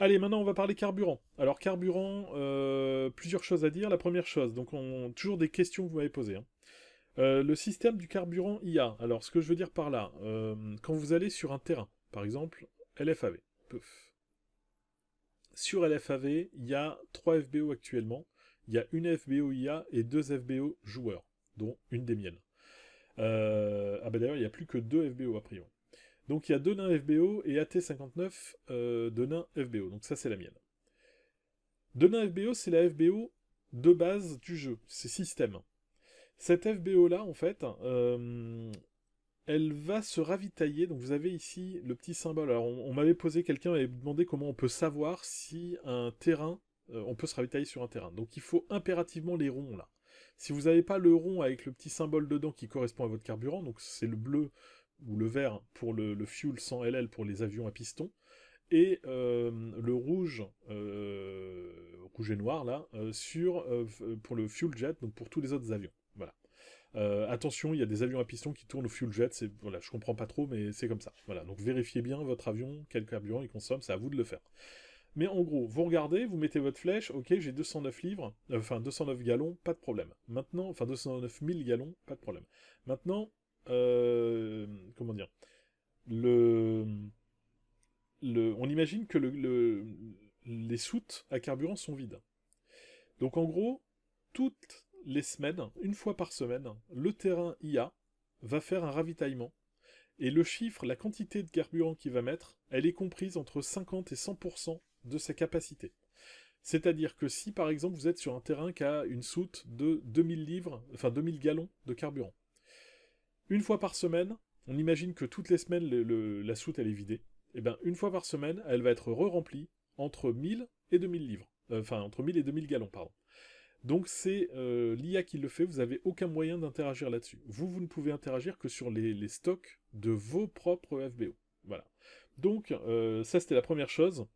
Allez, maintenant on va parler carburant. Alors carburant, euh, plusieurs choses à dire. La première chose, donc on, toujours des questions que vous m'avez posées. Hein. le système du carburant IA. Alors ce que je veux dire par là, quand vous allez sur un terrain, par exemple LFAV, Sur LFAV, il y a 3 FBO actuellement il y a une FBO IA et deux FBO joueurs, dont une des miennes. Euh, ah ben d'ailleurs, il n'y a plus que deux FBO à priori. Donc il y a deux nains FBO et AT59 euh, de nains FBO. Donc ça c'est la mienne. Deux nains FBO, c'est la FBO de base du jeu, c'est système. Cette FBO là, en fait, euh, elle va se ravitailler. Donc vous avez ici le petit symbole. Alors on, m'avait posé quelqu'un et demandé comment on peut savoir si un terrain, euh, on peut se ravitailler sur un terrain. Donc il faut impérativement les ronds là. Si vous n'avez pas le rond avec le petit symbole dedans qui correspond à votre carburant, donc c'est le bleu ou le vert pour le, fuel sans LL pour les avions à piston, et euh, le rouge, euh, rouge et noir là, euh, sur pour le fuel jet, donc pour tous les autres avions. Voilà. attention, il y a des avions à piston qui tournent au fuel jet. C'est voilà, je comprends pas trop, mais c'est comme ça. Voilà. Donc vérifiez bien votre avion, quel carburant il consomme, c'est à vous de le faire. Mais en gros, vous regardez, vous mettez votre flèche, ok, j'ai 209 livres, euh, enfin 209 gallons, pas de problème. Maintenant, enfin 209 000 gallons, pas de problème. Maintenant, euh, comment dire, le, le, on imagine que les soutes à carburant sont vides. Donc en gros, toutes les semaines, une fois par semaine, le terrain IA va faire un ravitaillement et le chiffre, la quantité de carburant qu'il va mettre, elle est comprise entre 50 et 100% de sa capacité. C'est-à-dire que si par exemple vous êtes sur un terrain qui a une soute de 2000 livres, enfin 2000 gallons de carburant, une fois par semaine, on imagine que toutes les semaines la soute elle est vidée, et eh bien une fois par semaine elle va être re-remplie entre 1000 et 2000 livres, euh, enfin entre 1000 et 2000 gallons pardon. Donc c'est euh, l'IA qui le fait, vous n'avez aucun moyen d'interagir là-dessus. Vous, vous ne pouvez interagir que sur les, stocks de vos propres FBO. Voilà. Donc euh, ça c'était la première chose.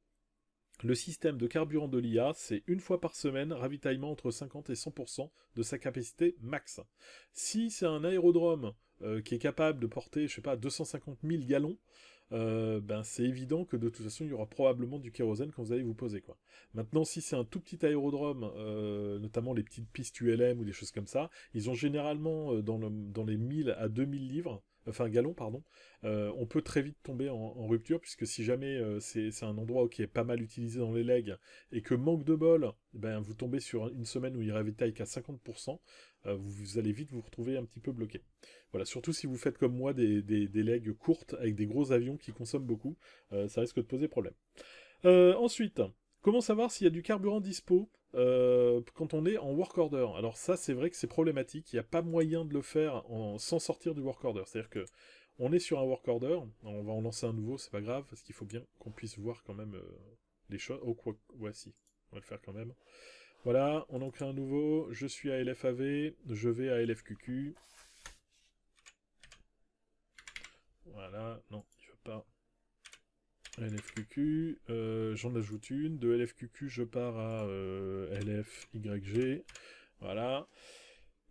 Le système de carburant de l'IA, c'est une fois par semaine ravitaillement entre 50 et 100% de sa capacité max. Si c'est un aérodrome euh, qui est capable de porter, je sais pas, 250 000 gallons, euh, ben c'est évident que de toute façon il y aura probablement du kérosène quand vous allez vous poser quoi. Maintenant si c'est un tout petit aérodrome, euh, notamment les petites pistes ULM ou des choses comme ça, ils ont généralement dans les 1000 à 2000 livres enfin Galon, pardon, euh, on peut très vite tomber en, rupture, puisque si jamais euh, c'est un endroit qui est pas mal utilisé dans les legs, et que manque de bol, ben, vous tombez sur une semaine où il ravitaille qu'à 50%, euh, vous, allez vite vous retrouver un petit peu bloqué. Voilà, surtout si vous faites comme moi des, des legs courtes avec des gros avions qui consomment beaucoup, ça risque de poser problème. ensuite, comment savoir s'il y a du carburant dispo euh, quand on est en work order. Alors ça, c'est vrai que c'est problématique. Il n'y a pas moyen de le faire en, sans sortir du work order. C'est-à-dire que on est sur un work order. On va en lancer un nouveau, c'est pas grave, parce qu'il faut bien qu'on puisse voir quand même euh, les choses. Oh, quoi, voici. On va le faire quand même. Voilà, on en crée un nouveau. Je suis à LFAV, je vais à LFQQ. Voilà, non, il veut pas. LFQQ, euh, j'en ajoute une. De LFQQ, je pars à euh, LFYG. Voilà.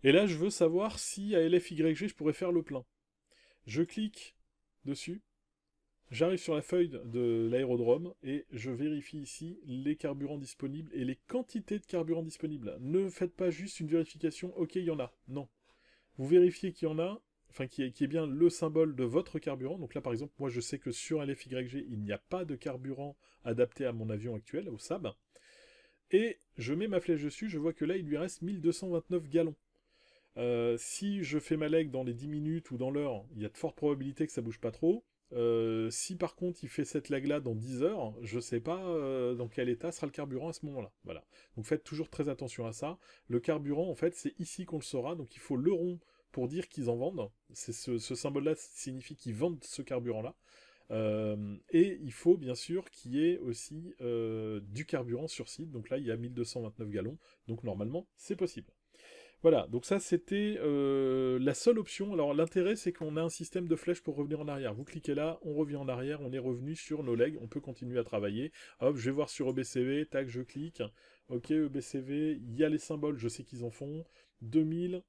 Et là, je veux savoir si à LFYG, je pourrais faire le plein. Je clique dessus. J'arrive sur la feuille de l'aérodrome et je vérifie ici les carburants disponibles et les quantités de carburants disponibles. Ne faites pas juste une vérification, ok, il y en a. Non. Vous vérifiez qu'il y en a, qui est, bien le symbole de votre carburant. Donc là, par exemple, moi je sais que sur LFYG, il n'y a pas de carburant adapté à mon avion actuel, au Saab. Et je mets ma flèche dessus, je vois que là, il lui reste 1229 gallons. Euh, si je fais ma leg dans les 10 minutes ou dans l'heure, il y a de fortes probabilités que ça bouge pas trop. Euh, si par contre il fait cette lag là dans 10 heures, je sais pas euh, dans quel état sera le carburant à ce moment-là. Voilà. Donc faites toujours très attention à ça. Le carburant, en fait, c'est ici qu'on le saura, donc il faut le rond pour dire qu'ils en vendent. C'est ce, symbole-là signifie qu'ils vendent ce carburant-là. Euh, et il faut bien sûr qu'il y ait aussi euh, du carburant sur site. Donc là, il y a 1229 gallons. Donc normalement, c'est possible. Voilà, donc ça c'était euh, la seule option. Alors l'intérêt c'est qu'on a un système de flèches pour revenir en arrière. Vous cliquez là, on revient en arrière, on est revenu sur nos legs, on peut continuer à travailler. Hop, je vais voir sur EBCV, tac, je clique. Ok, EBCV, il y a les symboles, je sais qu'ils en font. 2000,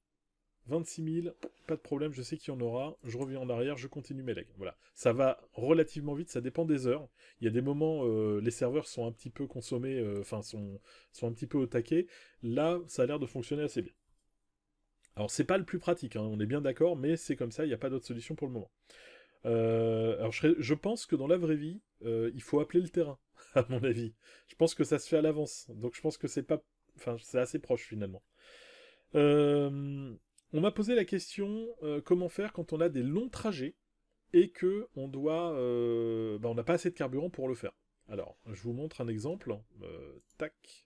26 000, pas de problème, je sais qu'il y en aura, je reviens en arrière, je continue mes legs. Voilà, ça va relativement vite, ça dépend des heures. Il y a des moments, euh, les serveurs sont un petit peu consommés, euh, enfin sont, sont un petit peu au taquet. Là, ça a l'air de fonctionner assez bien. Alors c'est pas le plus pratique, hein, on est bien d'accord, mais c'est comme ça, il n'y a pas d'autre solution pour le moment. Euh, alors je, pense que dans la vraie vie, euh, il faut appeler le terrain, à mon avis. Je pense que ça se fait à l'avance, donc je pense que c'est pas, enfin c'est assez proche finalement. Euh, on m'a posé la question euh, comment faire quand on a des longs trajets et que on doit, euh, bah, on n'a pas assez de carburant pour le faire. Alors, je vous montre un exemple. Euh, tac,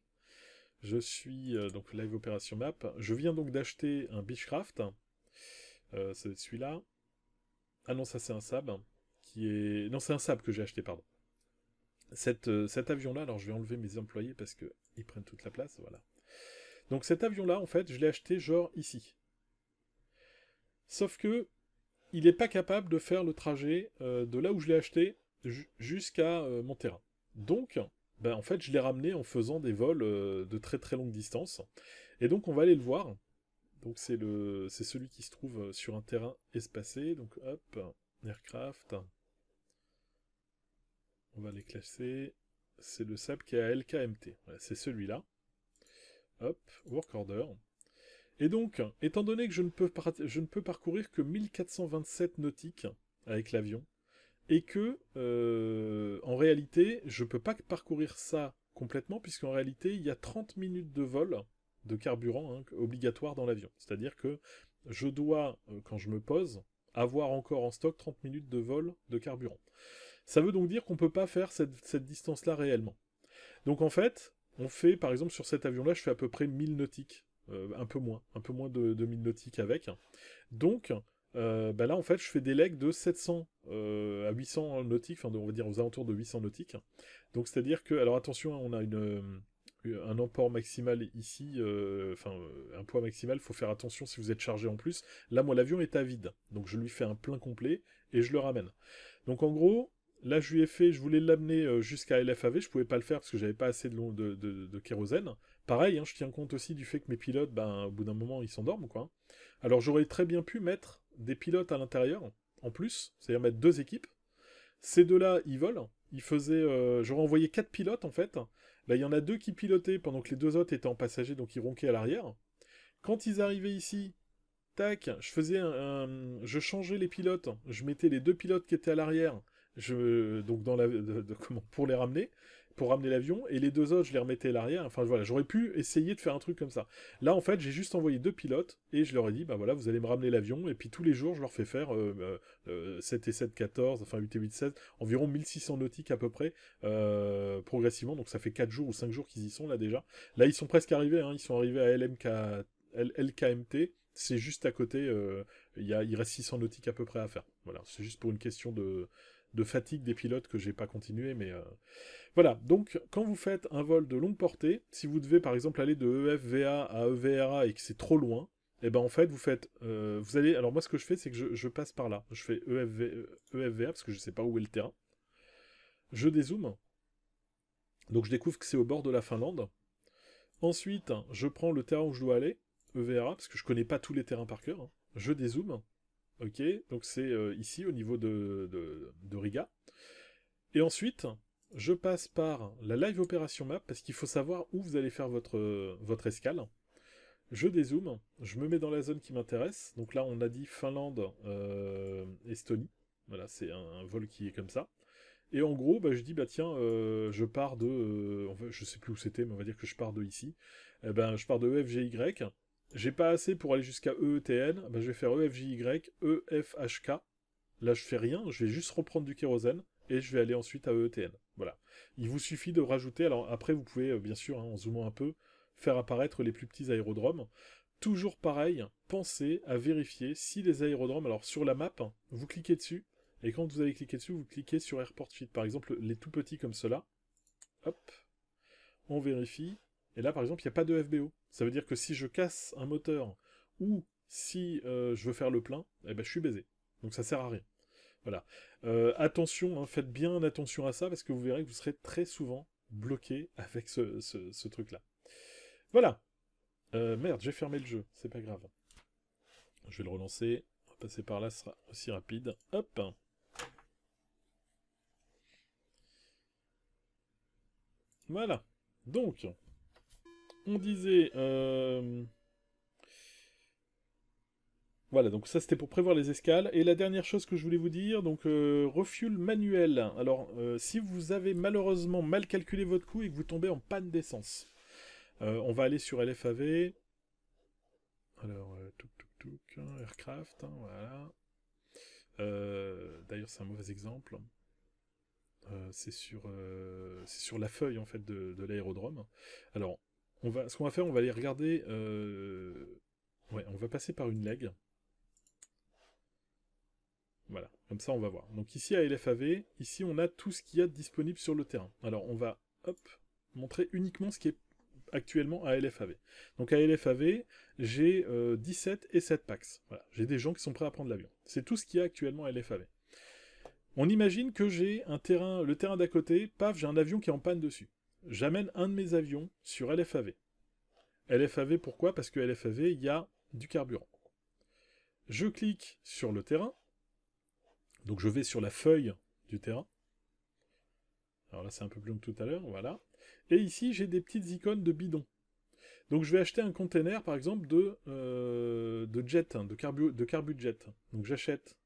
je suis donc live opération map. Je viens donc d'acheter un Beechcraft. c'est celui-là. Ah non, ça c'est un sable Non, c'est un sable que j'ai acheté, pardon. Cette, cet avion-là, alors je vais enlever mes employés parce qu'ils prennent toute la place, voilà. Donc cet avion-là, en fait, je l'ai acheté genre ici. Sauf que il n'est pas capable de faire le trajet euh, de là où je l'ai acheté jusqu'à euh, mon terrain. Donc, ben, en fait, je l'ai ramené en faisant des vols euh, de très très longue distance. Et donc, on va aller le voir. Donc, c'est le, c'est celui qui se trouve sur un terrain espacé. Donc, hop, aircraft. On va les classer. C'est le sable qui est à LKMT. c'est celui-là. Hop, work order. Et donc, étant donné que je ne peux, parcourir que 1427 nautiques avec l'avion, et que, euh, en réalité, je ne peux pas parcourir ça complètement, puisqu'en réalité, il y a 30 minutes de vol de carburant hein, obligatoire dans l'avion. C'est-à-dire que je dois, euh, quand je me pose, avoir encore en stock 30 minutes de vol de carburant. Ça veut donc dire qu'on ne peut pas faire cette distance-là réellement. Donc en fait, on fait, par exemple, sur cet avion-là, je fais à peu près 1000 nautiques euh, un peu moins, un peu moins de, de nautiques avec. Donc, euh, bah là en fait je fais des legs de 700 euh, à 800 nautiques, enfin on va dire aux alentours de 800 nautiques. Donc c'est à dire que, alors attention, hein, on a une, un emport maximal ici, enfin un poids maximal, faut faire attention si vous êtes chargé en plus. Là moi l'avion est à vide, donc je lui fais un plein complet et je le ramène. Donc en gros, Là, je lui ai fait, je voulais l'amener jusqu'à LFAV, je pouvais pas le faire parce que j'avais pas assez de, long, de, kérosène. Pareil, hein, je tiens compte aussi du fait que mes pilotes, ben, au bout d'un moment, ils s'endorment, quoi. Hein. Alors j'aurais très bien pu mettre des pilotes à l'intérieur, en plus, c'est-à-dire mettre deux équipes. Ces deux-là, ils volent. Ils faisaient, euh, j'aurais envoyé quatre pilotes en fait. Là, il y en a deux qui pilotaient pendant que les deux autres étaient en passager, donc ils ronquaient à l'arrière. Quand ils arrivaient ici, tac, je faisais un, je changeais les pilotes. Je mettais les deux pilotes qui étaient à l'arrière, je, donc dans la, pour les ramener pour ramener l'avion, et les deux autres, je les remettais à l'arrière. Enfin voilà, j'aurais pu essayer de faire un truc comme ça. Là, en fait, j'ai juste envoyé deux pilotes, et je leur ai dit, ben voilà, vous allez me ramener l'avion, et puis tous les jours, je leur fais faire 7 euh, euh, euh, et 7, 14, enfin 8 et 8, 16, environ 1600 nautiques à peu près, progressivement. Donc ça fait 4 jours ou 5 jours qu'ils y sont là déjà. Là, ils sont presque arrivés, hein. ils sont arrivés à LMK, LKMT, c'est juste à côté, il, y il reste 600 nautiques à peu près à faire. Voilà, c'est juste pour une question de, de fatigue des pilotes que j'ai pas continué, mais euh, voilà. Donc, quand vous faites un vol de longue portée, si vous devez par exemple aller de EFVA à EVRA et que c'est trop loin, et eh ben en fait vous faites, euh, vous allez. Alors moi ce que je fais c'est que je, passe par là. Je fais EFVA e parce que je sais pas où est le terrain. Je dézoome. Donc je découvre que c'est au bord de la Finlande. Ensuite, je prends le terrain où je dois aller, EVRA, parce que je connais pas tous les terrains par cœur. Hein. Je dézoome. Ok, donc c'est euh, ici au niveau de, Riga. Et ensuite, je passe par la live opération map parce qu'il faut savoir où vous allez faire votre, votre escale. Je dézoome, je me mets dans la zone qui m'intéresse. Donc là, on a dit Finlande, euh, Estonie. Voilà, c'est un, vol qui est comme ça. Et en gros, bah, je dis, bah tiens, euh, je pars de... Je en je sais plus où c'était, mais on va dire que je pars de ici. Eh ben, je pars de EFGY j'ai pas assez pour aller jusqu'à EETN, ben, je vais faire EFJY, EFHK. Là, je fais rien, je vais juste reprendre du kérosène et je vais aller ensuite à EETN. Voilà. Il vous suffit de rajouter, alors après, vous pouvez, euh, bien sûr, hein, en zoomant un peu, faire apparaître les plus petits aérodromes. Toujours pareil, pensez à vérifier si les aérodromes, alors sur la map, vous cliquez dessus, et quand vous avez cliqué dessus, vous cliquez sur Airport Fit. Par exemple, les tout petits comme cela. Hop. On vérifie. Et là, par exemple, il n'y a pas de FBO. Ça veut dire que si je casse un moteur ou si euh, je veux faire le plein, eh ben, je suis baisé. Donc ça sert à rien. Voilà. Euh, attention, hein, faites bien attention à ça parce que vous verrez que vous serez très souvent bloqué avec ce, truc-là. Voilà. Euh, merde, j'ai fermé le jeu. C'est pas grave. Je vais le relancer. On va passer par là, ce sera aussi rapide. Hop. Voilà. Donc, on disait... Euh, voilà, donc ça c'était pour prévoir les escales. Et la dernière chose que je voulais vous dire, donc euh, refuel manuel. Alors, euh, si vous avez malheureusement mal calculé votre coût et que vous tombez en panne d'essence, on va aller sur LFAV. Alors, touc tuk hein, aircraft, hein, voilà. D'ailleurs, c'est un mauvais exemple. c'est sur, sur la feuille en fait de, de l'aérodrome. Alors, va, ce qu'on va faire, on va aller regarder... Euh, ouais, on va passer par une leg. Voilà, comme ça on va voir. Donc ici à LFAV, ici on a tout ce qu'il y a disponible sur le terrain. Alors on va, montrer uniquement ce qui est actuellement à LFAV. Donc à LFAV, j'ai 17 euh, et 7 packs. Voilà, j'ai des gens qui sont prêts à prendre l'avion. C'est tout ce qu'il y a actuellement à LFAV. On imagine que j'ai un terrain, le terrain d'à côté, paf, j'ai un avion qui est en panne dessus j'amène un de mes avions sur LFAV. LFAV, pourquoi Parce que LFAV, il y a du carburant. Je clique sur le terrain. Donc je vais sur la feuille du terrain. Alors là, c'est un peu plus long que tout à l'heure, voilà. Et ici, j'ai des petites icônes de bidons. Donc je vais acheter un container, par exemple, de, euh, de jet, hein, de, carbu, de Donc j'achète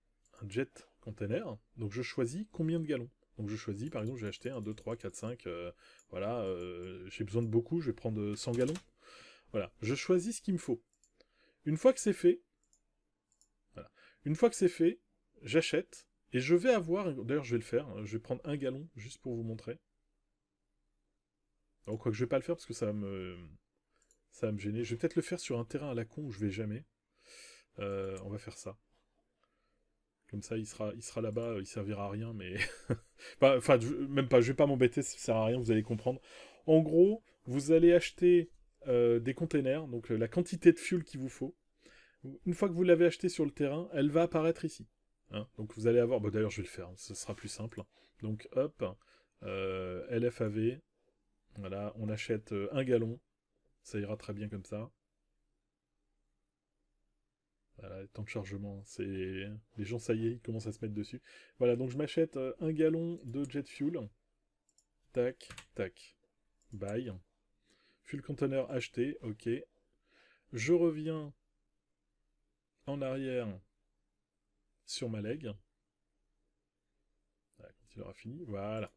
un jet container. Donc je choisis combien de gallons. Donc je choisis, par exemple, j'ai acheté un, 1, 2, 3, 4, 5, voilà, euh, j'ai besoin de beaucoup, je vais prendre 100 euh, gallons. Voilà, je choisis ce qu'il me faut. Une fois que c'est fait, voilà. une fois que c'est fait, j'achète, et je vais avoir, d'ailleurs je vais le faire, hein, je vais prendre un gallon, juste pour vous montrer. Donc quoi que je vais pas le faire, parce que ça va me... Ça me gêner. Je vais peut-être le faire sur un terrain à la con où je vais jamais. Euh, on va faire ça. Comme ça, il sera, il sera là-bas, il servira à rien, mais. enfin, même pas, je vais pas m'embêter, ça sert à rien, vous allez comprendre. En gros, vous allez acheter euh, des containers, donc euh, la quantité de fuel qu'il vous faut. Une fois que vous l'avez acheté sur le terrain, elle va apparaître ici. Hein. donc vous allez avoir, d'ailleurs je vais le faire, hein, ce sera plus simple. Donc hop, euh, LFAV, voilà, on achète un gallon, ça ira très bien comme ça temps de chargement, c'est les gens ça y est, ils commencent à se mettre dessus. Voilà, donc je m'achète euh, un gallon de jet fuel. Tac, tac. Bye. Fuel container acheté, ok. Je reviens en arrière sur ma leg. il aura fini, voilà.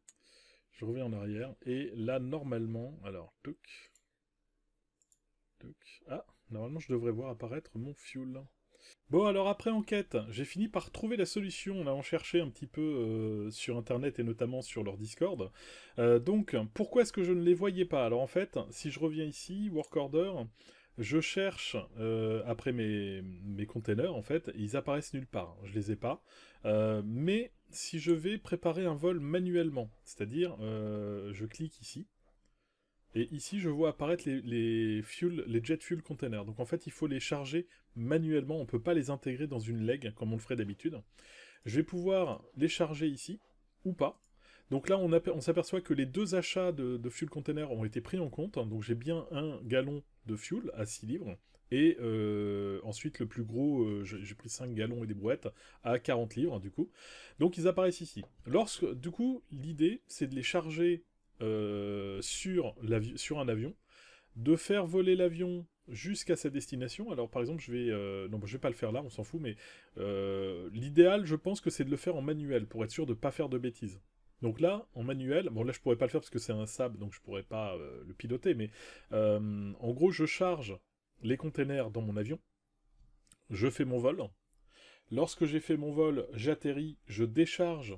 Je reviens en arrière, et là, normalement, alors, toc, toc, ah, normalement, je devrais voir apparaître mon fuel. Bon, alors après enquête, j'ai fini par trouver la solution en allant chercher un petit peu euh, sur Internet et notamment sur leur Discord. Euh, donc, pourquoi est-ce que je ne les voyais pas Alors en fait, si je reviens ici, work order, je cherche euh, après mes, mes containers, en fait, ils apparaissent nulle part, je les ai pas. mais si je vais préparer un vol manuellement, c'est-à-dire je clique ici, et ici, je vois apparaître les, jet fuel containers. Donc en fait, il faut les charger manuellement. On ne peut pas les intégrer dans une leg comme on le ferait d'habitude. Je vais pouvoir les charger ici, ou pas. Donc là, on, s'aperçoit que les deux achats de, fuel container ont été pris en compte. Donc j'ai bien un gallon de fuel à 6 livres. Et euh, ensuite, le plus gros, euh, j'ai pris 5 gallons et des brouettes à 40 livres, du coup. Donc ils apparaissent ici. Lorsque, du coup, l'idée, c'est de les charger euh, sur, un avion, de faire voler l'avion jusqu'à sa destination. Alors par exemple, je vais... Euh, non, je vais pas le faire là, on s'en fout, mais euh, l'idéal, je pense que c'est de le faire en manuel, pour être sûr de ne pas faire de bêtises. Donc là, en manuel, bon là je pourrais pas le faire parce que c'est un sable, donc je pourrais pas le piloter, mais en gros, je charge les containers dans mon avion, je fais mon vol. Lorsque j'ai fait mon vol, j'atterris, je décharge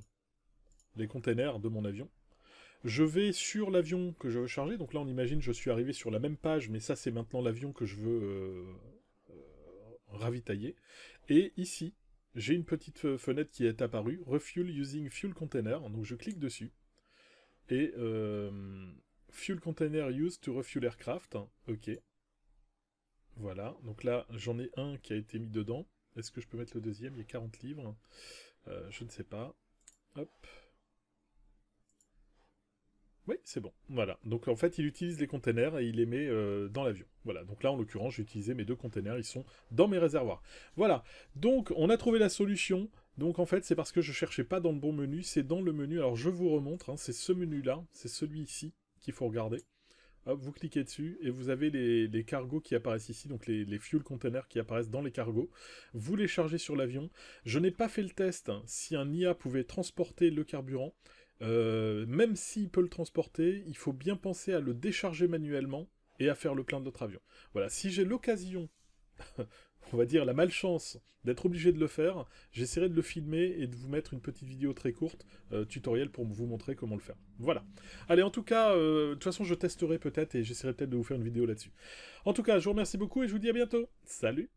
les containers de mon avion. Je vais sur l'avion que je veux charger. Donc là, on imagine je suis arrivé sur la même page, mais ça, c'est maintenant l'avion que je veux euh, euh, ravitailler. Et ici, j'ai une petite euh, fenêtre qui est apparue, Refuel using fuel container. Donc je clique dessus. Et Fuel container used to refuel aircraft. Hein, ok. Voilà. Donc là, j'en ai un qui a été mis dedans. Est-ce que je peux mettre le deuxième Il y a 40 livres. je ne sais pas. Hop. Oui, c'est bon. Voilà. Donc en fait, il utilise les containers et il les met euh, dans l'avion. Voilà. Donc là, en l'occurrence, j'ai utilisé mes deux containers. Ils sont dans mes réservoirs. Voilà. Donc on a trouvé la solution. Donc en fait, c'est parce que je cherchais pas dans le bon menu. C'est dans le menu. Alors je vous remontre. Hein. c'est ce menu-là. C'est celui-ci qu'il faut regarder. vous cliquez dessus et vous avez les, cargos qui apparaissent ici, donc les, fuel containers qui apparaissent dans les cargos. Vous les chargez sur l'avion. Je n'ai pas fait le test hein, si un IA pouvait transporter le carburant. Euh, même s'il peut le transporter, il faut bien penser à le décharger manuellement et à faire le plein de notre avion. Voilà, si j'ai l'occasion, on va dire la malchance d'être obligé de le faire, j'essaierai de le filmer et de vous mettre une petite vidéo très courte, euh, tutoriel pour vous montrer comment le faire. Voilà. Allez, en tout cas, euh, de toute façon, je testerai peut-être et j'essaierai peut-être de vous faire une vidéo là-dessus. En tout cas, je vous remercie beaucoup et je vous dis à bientôt. Salut